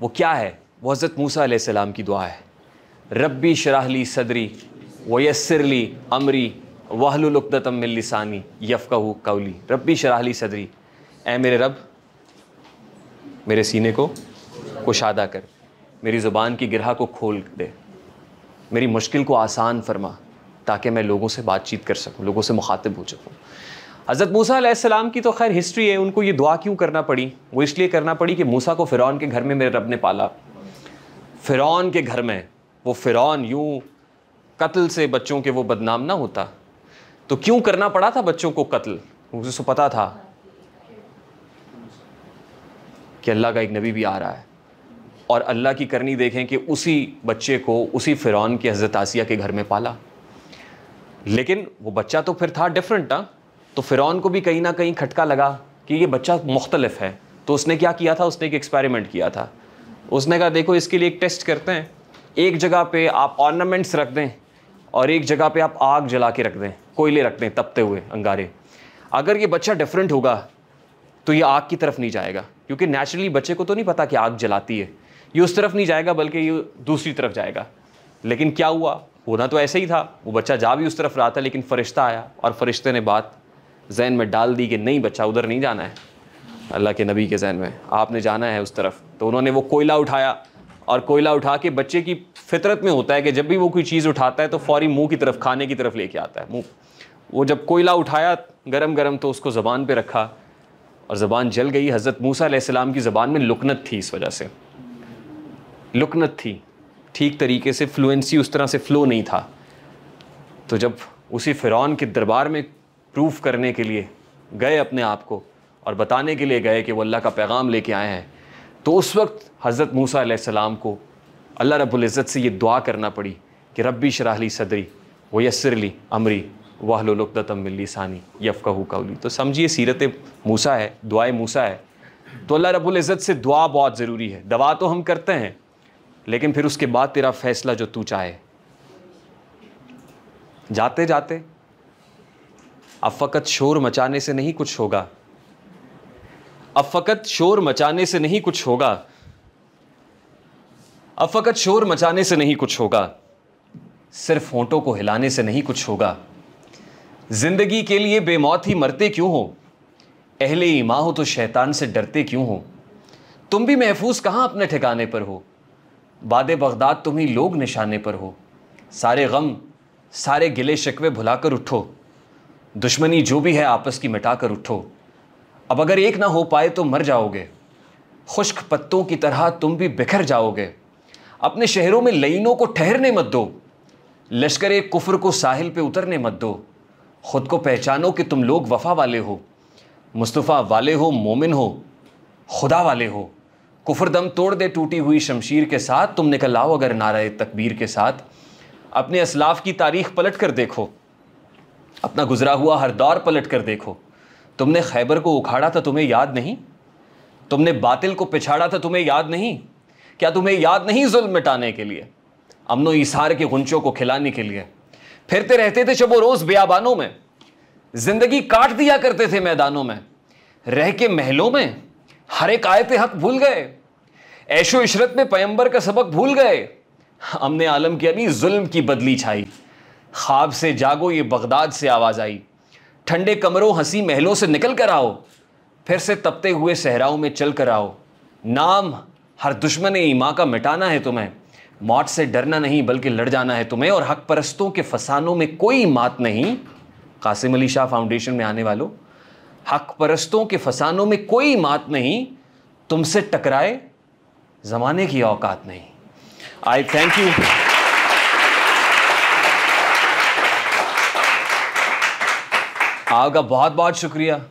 वो क्या है वो हज़रत मूसा सलाम की दुआ है रब्बी शराहली सदरी वयसरली अमरी वाहलुलुकदतम लिसानी यफ़क़ू कौली रब्बी शराहली सदरी ए मेरे रब मेरे सीने को कुशादा कर मेरी ज़ुबान की गिरह को खोल दे मेरी मुश्किल को आसान फरमा ताकि मैं लोगों से बातचीत कर सकूँ लोगों से मुखातब हो सकूँ हज़रत मूसा सलाम की तो खैर हिस्ट्री है उनको ये दुआ क्यों करना पड़ी वो इसलिए करना पड़ी कि मूसा को फ़िरौन के घर में मेरे रब ने पाला फ़िरौन के घर में वो फ़िरौन यूँ कत्ल से बच्चों के वो बदनाम ना होता तो क्यों करना पड़ा था बच्चों को कत्ल मुझे सो पता था कि अल्लाह का एक नबी भी आ रहा है और अल्लाह की करनी देखें कि उसी बच्चे को उसी फ़िरौन की हज़रत आसिया के घर में पाला लेकिन वो बच्चा तो फिर था डिफरेंट ना हाँ। तो फ़िरौन को भी कहीं ना कहीं खटका लगा कि ये बच्चा मुख्तलिफ है तो उसने क्या किया था उसने एक एक्सपेरिमेंट किया था उसने कहा देखो इसके लिए एक टेस्ट करते हैं एक जगह पे आप ऑर्नामेंट्स रख दें और एक जगह पे आप आग जला के रख दें कोयले रख दें तपते हुए अंगारे अगर ये बच्चा डिफरेंट होगा तो ये आग की तरफ नहीं जाएगा क्योंकि नेचुरली बच्चे को तो नहीं पता कि आग जलाती है ये उस तरफ नहीं जाएगा बल्कि ये दूसरी तरफ जाएगा लेकिन क्या हुआ होना तो ऐसे ही था वो बच्चा जा भी उस तरफ रहा था लेकिन फरिश्ता आया और फरिश्ते ने बात जहन में डाल दी कि नहीं बच्चा उधर नहीं जाना है अल्लाह के नबी के जहन में आपने जाना है उस तरफ तो उन्होंने वो कोयला उठाया और कोयला उठा के बच्चे की फितरत में होता है कि जब भी वो कोई चीज़ उठाता है तो फौरी मुंह की तरफ खाने की तरफ लेके आता है मुंह वो जब कोयला उठाया गरम गरम तो उसको ज़बान पे रखा और ज़बान जल गई हज़रत मूसा सलाम की ज़बान में लुकनत थी इस वजह से लुकनत थी ठीक तरीके से फ्लुएंसी उस तरह से फ़्लो नहीं था तो जब उसी फ़िरौन के दरबार में प्रूफ करने के लिए गए अपने आप को और बताने के लिए गए कि वो अल्लाह का पैगाम लेके आए हैं तो उस वक्त हज़रत मूसा सलाम को अल्लाह रब्ज़त से ये दुआ करना पड़ी कि रब्बी शराहली सदरी यस्सरली अमरी वाहलुलतमिल्ली सानी यफ़कहू कौली तो समझिए सीरत मूसा है दुआ मूसा है तो अल्लाह रब्ज़त से दुआ बहुत ज़रूरी है दवा तो हम करते हैं लेकिन फिर उसके बाद तेरा फैसला जो तू चाहे जाते जाते अब फ़कत शोर मचाने से नहीं कुछ होगा अब फ़कत शोर मचाने से नहीं कुछ होगा अब फ़कत शोर मचाने से नहीं कुछ होगा सिर्फ होंठों को हिलाने से नहीं कुछ होगा ज़िंदगी के लिए बेमौत ही मरते क्यों हो अहले ईमा हो तो शैतान से डरते क्यों हो तुम भी महफूज कहां अपने ठिकाने पर हो बाद बगदाद तुम ही लोग निशाने पर हो सारे गम सारे गिले शिकवे भुलाकर उठो दुश्मनी जो भी है आपस की मिटाकर उठो अब अगर एक ना हो पाए तो मर जाओगे खुश्क पत्तों की तरह तुम भी बिखर जाओगे अपने शहरों में लईनों को ठहरने मत दो लश्कर कुफर को साहिल पे उतरने मत दो ख़ुद को पहचानो कि तुम लोग वफा वाले हो मुस्तफ़ा वाले हो मोमिन हो खुदा वाले हो कुफरदम तोड़ दे टूटी हुई शमशीर के साथ तुम निकल आओ अगर नारा तकबीर के साथ अपने असलाफ की तारीख पलट कर देखो अपना गुजरा हुआ हर दौर पलट कर देखो तुमने खैबर को उखाड़ा था तुम्हें याद नहीं तुमने बातिल को पिछाड़ा था तुम्हें याद नहीं क्या तुम्हें याद नहीं जुल्म मिटाने के लिए अमनो इसार के गुंचों को खिलाने के लिए फिरते रहते थे शबो रोज़ बियाबानों में जिंदगी काट दिया करते थे मैदानों में रह के महलों में हर एक आयत हक भूल गए ऐशो इशरत में पैंबर का सबक भूल गए हमने आलम के अभी जुल्म की बदली छाई ख्वाब से जागो ये बगदाद से आवाज़ आई ठंडे कमरों हंसी महलों से निकल कर आओ फिर से तपते हुए सहराओं में चल कर आओ नाम हर दुश्मन ईमा का मिटाना है तुम्हें मौत से डरना नहीं बल्कि लड़ जाना है तुम्हें और हक परस्तों के फसानों में कोई मात नहीं कासिम अली शाह फाउंडेशन में आने वालों हक परस्तों के फसानों में कोई मात नहीं तुमसे टकराए ज़माने की औकात नहीं आई थैंक यू आपका बहुत बहुत शुक्रिया